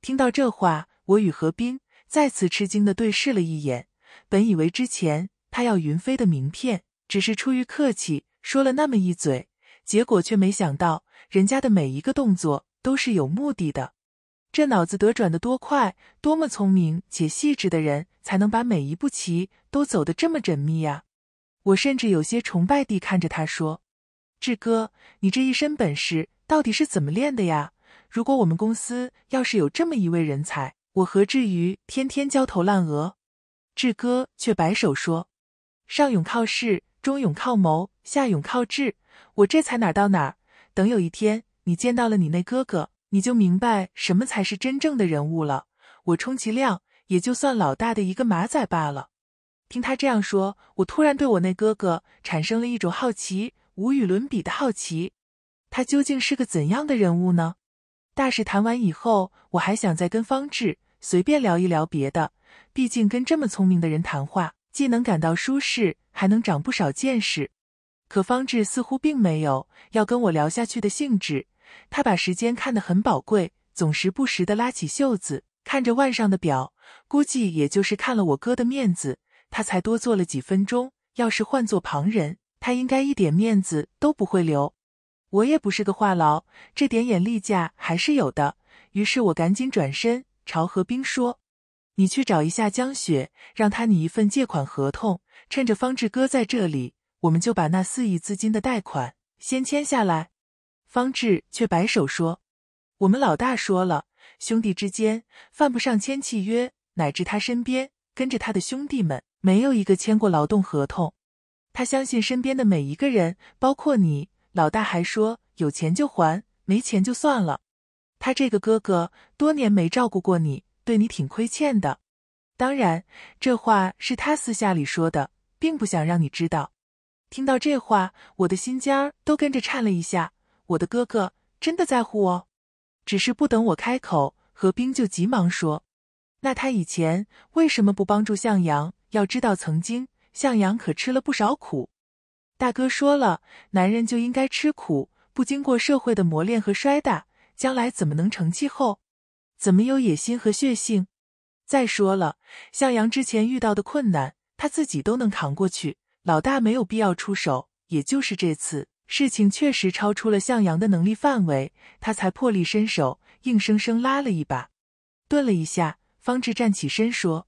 听到这话，我与何冰再次吃惊的对视了一眼。本以为之前他要云飞的名片，只是出于客气说了那么一嘴，结果却没想到人家的每一个动作都是有目的的。这脑子得转得多快，多么聪明且细致的人才能把每一步棋都走得这么缜密呀？我甚至有些崇拜地看着他说：“志哥，你这一身本事到底是怎么练的呀？如果我们公司要是有这么一位人才，我何至于天天焦头烂额？”志哥却摆手说：“上勇靠势，中勇靠谋，下勇靠智。我这才哪儿到哪儿？等有一天你见到了你那哥哥。”你就明白什么才是真正的人物了。我充其量也就算老大的一个马仔罢了。听他这样说，我突然对我那哥哥产生了一种好奇，无与伦比的好奇。他究竟是个怎样的人物呢？大事谈完以后，我还想再跟方志随便聊一聊别的，毕竟跟这么聪明的人谈话，既能感到舒适，还能长不少见识。可方志似乎并没有要跟我聊下去的兴致。他把时间看得很宝贵，总时不时地拉起袖子，看着腕上的表。估计也就是看了我哥的面子，他才多坐了几分钟。要是换做旁人，他应该一点面子都不会留。我也不是个话痨，这点眼力价还是有的。于是我赶紧转身朝何冰说：“你去找一下江雪，让他拟一份借款合同。趁着方志哥在这里，我们就把那四亿资金的贷款先签下来。”方志却摆手说：“我们老大说了，兄弟之间犯不上签契约。乃至他身边跟着他的兄弟们，没有一个签过劳动合同。他相信身边的每一个人，包括你。老大还说，有钱就还，没钱就算了。他这个哥哥多年没照顾过你，对你挺亏欠的。当然，这话是他私下里说的，并不想让你知道。”听到这话，我的心尖儿都跟着颤了一下。我的哥哥真的在乎我，只是不等我开口，何冰就急忙说：“那他以前为什么不帮助向阳？要知道，曾经向阳可吃了不少苦。大哥说了，男人就应该吃苦，不经过社会的磨练和摔打，将来怎么能成气候？怎么有野心和血性？再说了，向阳之前遇到的困难，他自己都能扛过去，老大没有必要出手。也就是这次。”事情确实超出了向阳的能力范围，他才破例伸手，硬生生拉了一把。顿了一下，方志站起身说：“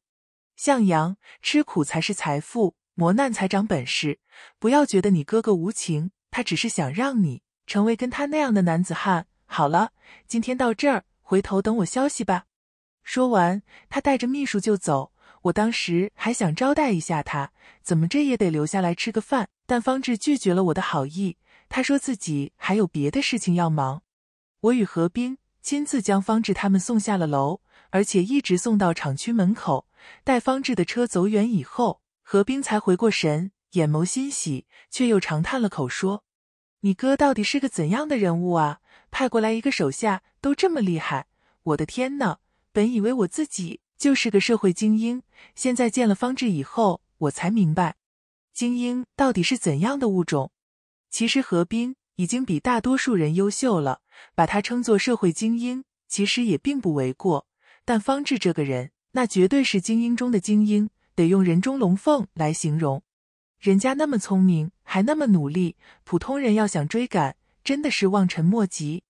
向阳，吃苦才是财富，磨难才长本事。不要觉得你哥哥无情，他只是想让你成为跟他那样的男子汉。”好了，今天到这儿，回头等我消息吧。说完，他带着秘书就走。我当时还想招待一下他，怎么这也得留下来吃个饭，但方志拒绝了我的好意。他说自己还有别的事情要忙，我与何冰亲自将方志他们送下了楼，而且一直送到厂区门口。待方志的车走远以后，何冰才回过神，眼眸欣喜，却又长叹了口，说：“你哥到底是个怎样的人物啊？派过来一个手下都这么厉害，我的天呐，本以为我自己就是个社会精英，现在见了方志以后，我才明白，精英到底是怎样的物种。”其实何冰已经比大多数人优秀了，把他称作社会精英，其实也并不为过。但方志这个人，那绝对是精英中的精英，得用人中龙凤来形容。人家那么聪明，还那么努力，普通人要想追赶，真的是望尘莫及。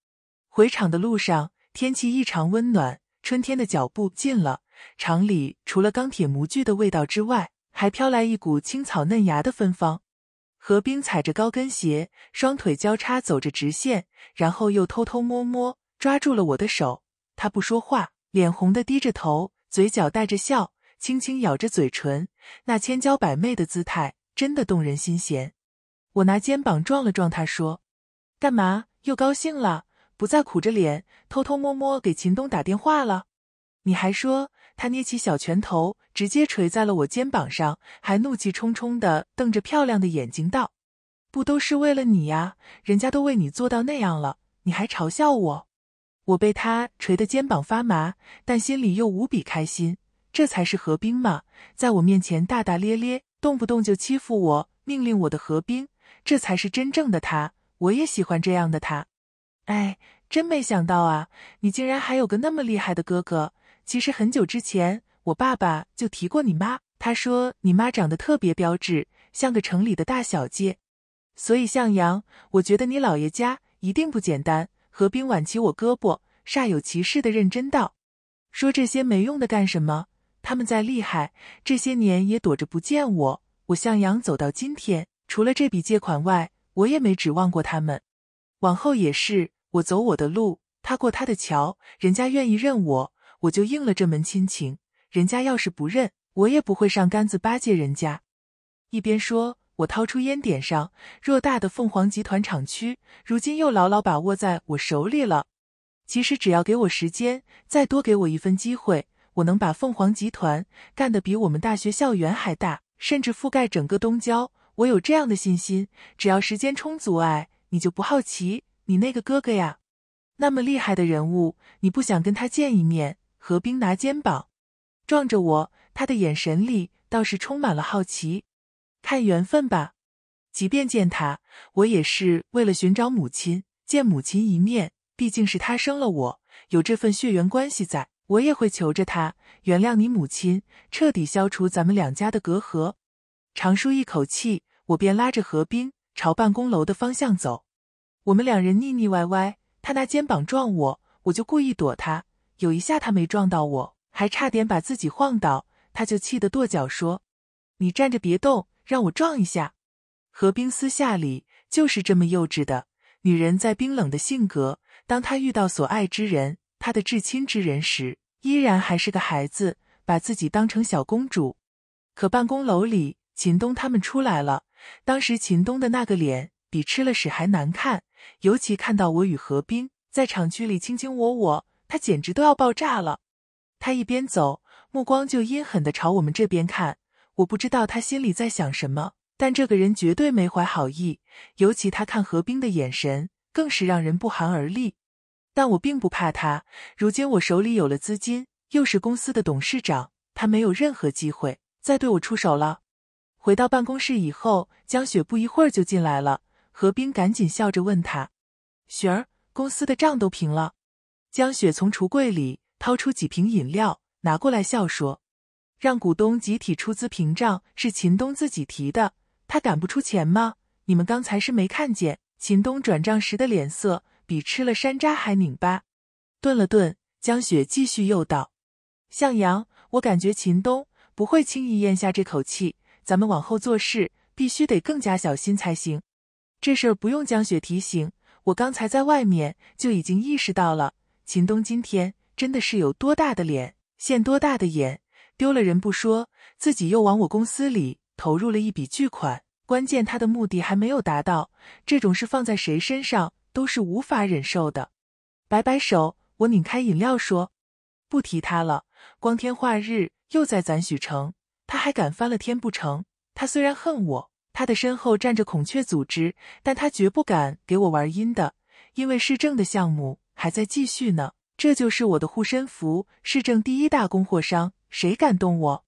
回厂的路上，天气异常温暖，春天的脚步近了。厂里除了钢铁模具的味道之外，还飘来一股青草嫩芽的芬芳。何冰踩着高跟鞋，双腿交叉走着直线，然后又偷偷摸摸抓住了我的手。他不说话，脸红的低着头，嘴角带着笑，轻轻咬着嘴唇。那千娇百媚的姿态真的动人心弦。我拿肩膀撞了撞他，说：“干嘛又高兴了？不再苦着脸，偷偷摸摸给秦东打电话了？你还说。”他捏起小拳头，直接捶在了我肩膀上，还怒气冲冲的瞪着漂亮的眼睛道：“不都是为了你呀？人家都为你做到那样了，你还嘲笑我？”我被他捶得肩膀发麻，但心里又无比开心。这才是何冰嘛，在我面前大大咧咧，动不动就欺负我，命令我的何冰，这才是真正的他。我也喜欢这样的他。哎，真没想到啊，你竟然还有个那么厉害的哥哥。其实很久之前，我爸爸就提过你妈。他说你妈长得特别标致，像个城里的大小姐。所以向阳，我觉得你姥爷家一定不简单。何冰挽起我胳膊，煞有其事的认真道：“说这些没用的干什么？他们再厉害，这些年也躲着不见我。我向阳走到今天，除了这笔借款外，我也没指望过他们。往后也是，我走我的路，他过他的桥。人家愿意认我。”我就应了这门亲情，人家要是不认，我也不会上杆子巴结人家。一边说，我掏出烟点上。偌大的凤凰集团厂区，如今又牢牢把握在我手里了。其实只要给我时间，再多给我一分机会，我能把凤凰集团干得比我们大学校园还大，甚至覆盖整个东郊。我有这样的信心，只要时间充足，哎，你就不好奇你那个哥哥呀，那么厉害的人物，你不想跟他见一面？何冰拿肩膀撞着我，他的眼神里倒是充满了好奇。看缘分吧，即便见他，我也是为了寻找母亲，见母亲一面。毕竟是他生了我，有这份血缘关系在，我也会求着他原谅你母亲，彻底消除咱们两家的隔阂。长舒一口气，我便拉着何冰朝办公楼的方向走。我们两人腻腻歪歪，他拿肩膀撞我，我就故意躲他。有一下他没撞到我，还差点把自己晃倒，他就气得跺脚说：“你站着别动，让我撞一下。”何冰私下里就是这么幼稚的女人，在冰冷的性格，当她遇到所爱之人，她的至亲之人时，依然还是个孩子，把自己当成小公主。可办公楼里，秦东他们出来了，当时秦东的那个脸比吃了屎还难看，尤其看到我与何冰在厂区里卿卿我我。他简直都要爆炸了，他一边走，目光就阴狠的朝我们这边看。我不知道他心里在想什么，但这个人绝对没怀好意。尤其他看何冰的眼神，更是让人不寒而栗。但我并不怕他，如今我手里有了资金，又是公司的董事长，他没有任何机会再对我出手了。回到办公室以后，江雪不一会儿就进来了。何冰赶紧笑着问他：“雪儿，公司的账都平了。”江雪从橱柜里掏出几瓶饮料，拿过来笑说：“让股东集体出资平账是秦东自己提的，他敢不出钱吗？你们刚才是没看见秦东转账时的脸色，比吃了山楂还拧巴。”顿了顿，江雪继续诱道：“向阳，我感觉秦东不会轻易咽下这口气，咱们往后做事必须得更加小心才行。”这事儿不用江雪提醒，我刚才在外面就已经意识到了。秦东今天真的是有多大的脸，现多大的眼，丢了人不说，自己又往我公司里投入了一笔巨款。关键他的目的还没有达到，这种事放在谁身上都是无法忍受的。摆摆手，我拧开饮料说：“不提他了。光天化日又在咱许城，他还敢翻了天不成？他虽然恨我，他的身后站着孔雀组织，但他绝不敢给我玩阴的，因为市政的项目。”还在继续呢，这就是我的护身符，市政第一大供货商，谁敢动我？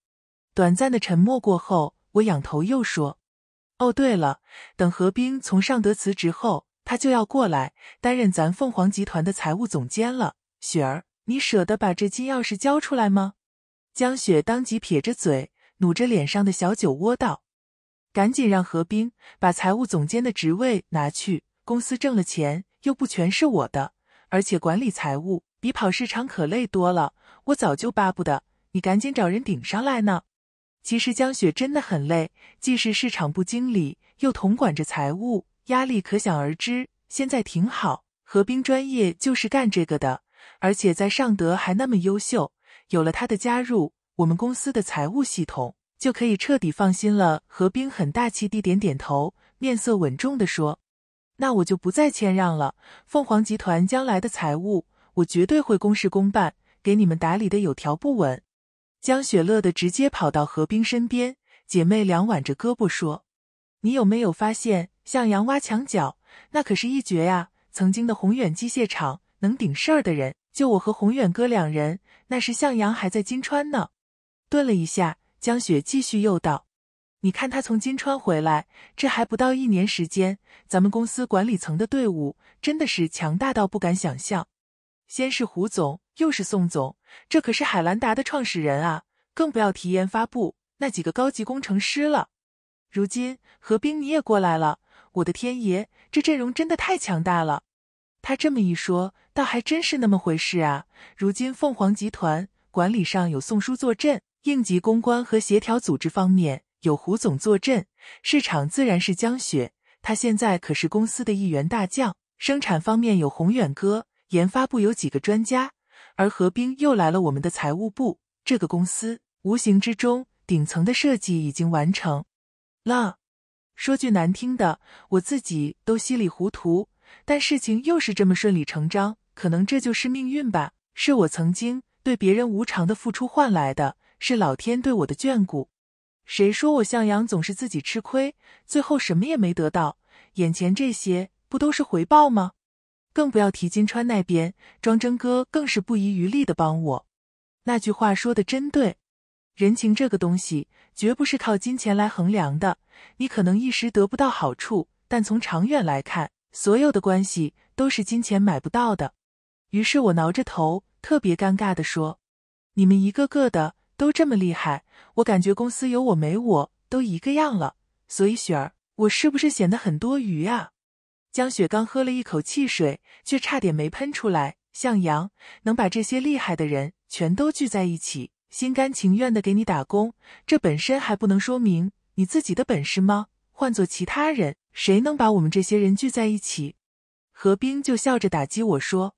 短暂的沉默过后，我仰头又说：“哦，对了，等何冰从尚德辞职后，他就要过来担任咱凤凰集团的财务总监了。雪儿，你舍得把这金钥匙交出来吗？”江雪当即撇着嘴，努着脸上的小酒窝道：“赶紧让何冰把财务总监的职位拿去，公司挣了钱又不全是我的。”而且管理财务比跑市场可累多了，我早就巴不得你赶紧找人顶上来呢。其实江雪真的很累，既是市场部经理，又统管着财务，压力可想而知。现在挺好，何冰专业就是干这个的，而且在尚德还那么优秀。有了他的加入，我们公司的财务系统就可以彻底放心了。何冰很大气地点点头，面色稳重地说。那我就不再谦让了。凤凰集团将来的财务，我绝对会公事公办，给你们打理的有条不紊。江雪乐得直接跑到何冰身边，姐妹俩挽着胳膊说：“你有没有发现，向阳挖墙脚，那可是一绝呀！曾经的宏远机械厂能顶事儿的人，就我和宏远哥两人。那时向阳还在金川呢。”顿了一下，江雪继续又道。你看他从金川回来，这还不到一年时间，咱们公司管理层的队伍真的是强大到不敢想象。先是胡总，又是宋总，这可是海兰达的创始人啊，更不要提研发部那几个高级工程师了。如今何冰你也过来了，我的天爷，这阵容真的太强大了。他这么一说，倒还真是那么回事啊。如今凤凰集团管理上有宋叔坐镇，应急公关和协调组织方面。有胡总坐镇，市场自然是江雪。他现在可是公司的一员大将。生产方面有宏远哥，研发部有几个专家，而何冰又来了我们的财务部。这个公司无形之中，顶层的设计已经完成了。说句难听的，我自己都稀里糊涂，但事情又是这么顺理成章。可能这就是命运吧，是我曾经对别人无偿的付出换来的，是老天对我的眷顾。谁说我向阳总是自己吃亏，最后什么也没得到？眼前这些不都是回报吗？更不要提金川那边，庄征哥更是不遗余力的帮我。那句话说的真对，人情这个东西，绝不是靠金钱来衡量的。你可能一时得不到好处，但从长远来看，所有的关系都是金钱买不到的。于是我挠着头，特别尴尬的说：“你们一个个的。”都这么厉害，我感觉公司有我没我都一个样了。所以雪儿，我是不是显得很多余啊？江雪刚喝了一口汽水，却差点没喷出来。向阳能把这些厉害的人全都聚在一起，心甘情愿的给你打工，这本身还不能说明你自己的本事吗？换做其他人，谁能把我们这些人聚在一起？何冰就笑着打击我说：“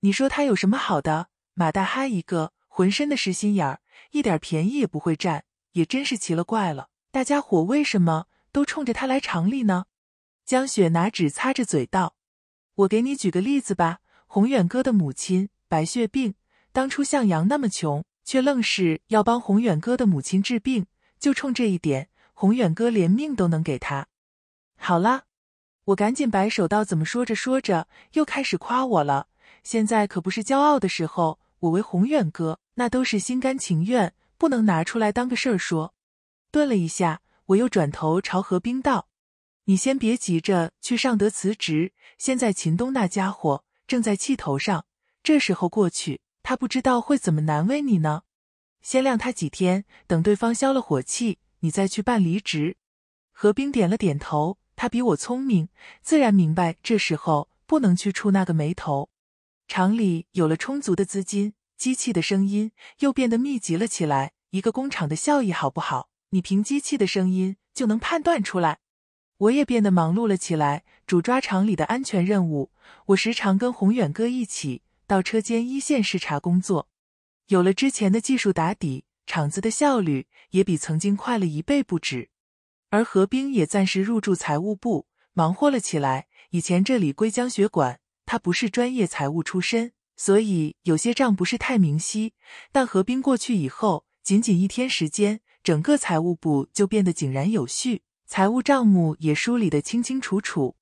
你说他有什么好的？马大哈一个，浑身的实心眼儿。”一点便宜也不会占，也真是奇了怪了，大家伙为什么都冲着他来厂里呢？江雪拿纸擦着嘴道：“我给你举个例子吧，宏远哥的母亲白血病，当初向阳那么穷，却愣是要帮宏远哥的母亲治病，就冲这一点，宏远哥连命都能给他。”好了，我赶紧摆手道：“怎么说着说着又开始夸我了？现在可不是骄傲的时候。”我为宏远哥，那都是心甘情愿，不能拿出来当个事儿说。顿了一下，我又转头朝何冰道：“你先别急着去尚德辞职，现在秦东那家伙正在气头上，这时候过去，他不知道会怎么难为你呢。先晾他几天，等对方消了火气，你再去办离职。”何冰点了点头，他比我聪明，自然明白这时候不能去触那个眉头。厂里有了充足的资金，机器的声音又变得密集了起来。一个工厂的效益好不好，你凭机器的声音就能判断出来。我也变得忙碌了起来，主抓厂里的安全任务。我时常跟宏远哥一起到车间一线视察工作。有了之前的技术打底，厂子的效率也比曾经快了一倍不止。而何冰也暂时入驻财务部，忙活了起来。以前这里归江学管。他不是专业财务出身，所以有些账不是太明晰。但合并过去以后，仅仅一天时间，整个财务部就变得井然有序，财务账目也梳理得清清楚楚。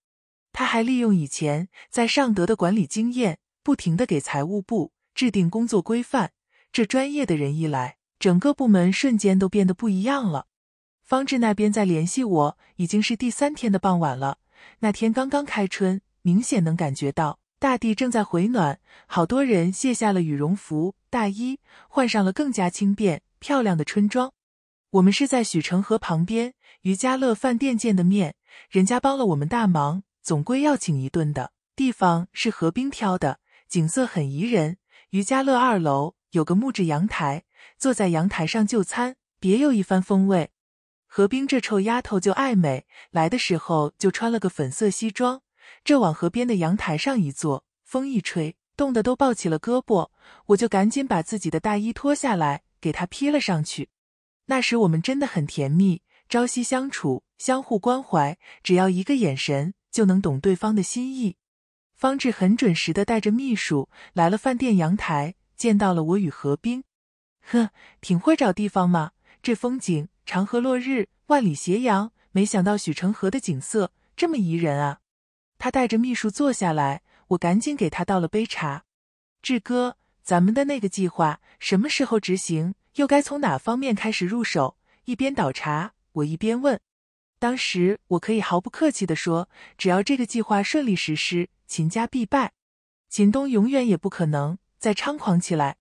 他还利用以前在尚德的管理经验，不停的给财务部制定工作规范。这专业的人一来，整个部门瞬间都变得不一样了。方志那边在联系我，已经是第三天的傍晚了。那天刚刚开春。明显能感觉到大地正在回暖，好多人卸下了羽绒服、大衣，换上了更加轻便、漂亮的春装。我们是在许成河旁边渔家乐饭店见的面，人家帮了我们大忙，总归要请一顿的。地方是何冰挑的，景色很宜人。渔家乐二楼有个木质阳台，坐在阳台上就餐，别有一番风味。何冰这臭丫头就爱美，来的时候就穿了个粉色西装。这往河边的阳台上一坐，风一吹，冻得都抱起了胳膊，我就赶紧把自己的大衣脱下来给他披了上去。那时我们真的很甜蜜，朝夕相处，相互关怀，只要一个眼神就能懂对方的心意。方志很准时的带着秘书来了饭店阳台，见到了我与何冰。呵，挺会找地方嘛，这风景，长河落日，万里斜阳，没想到许成河的景色这么宜人啊。他带着秘书坐下来，我赶紧给他倒了杯茶。志哥，咱们的那个计划什么时候执行？又该从哪方面开始入手？一边倒茶，我一边问。当时我可以毫不客气地说，只要这个计划顺利实施，秦家必败，秦东永远也不可能再猖狂起来。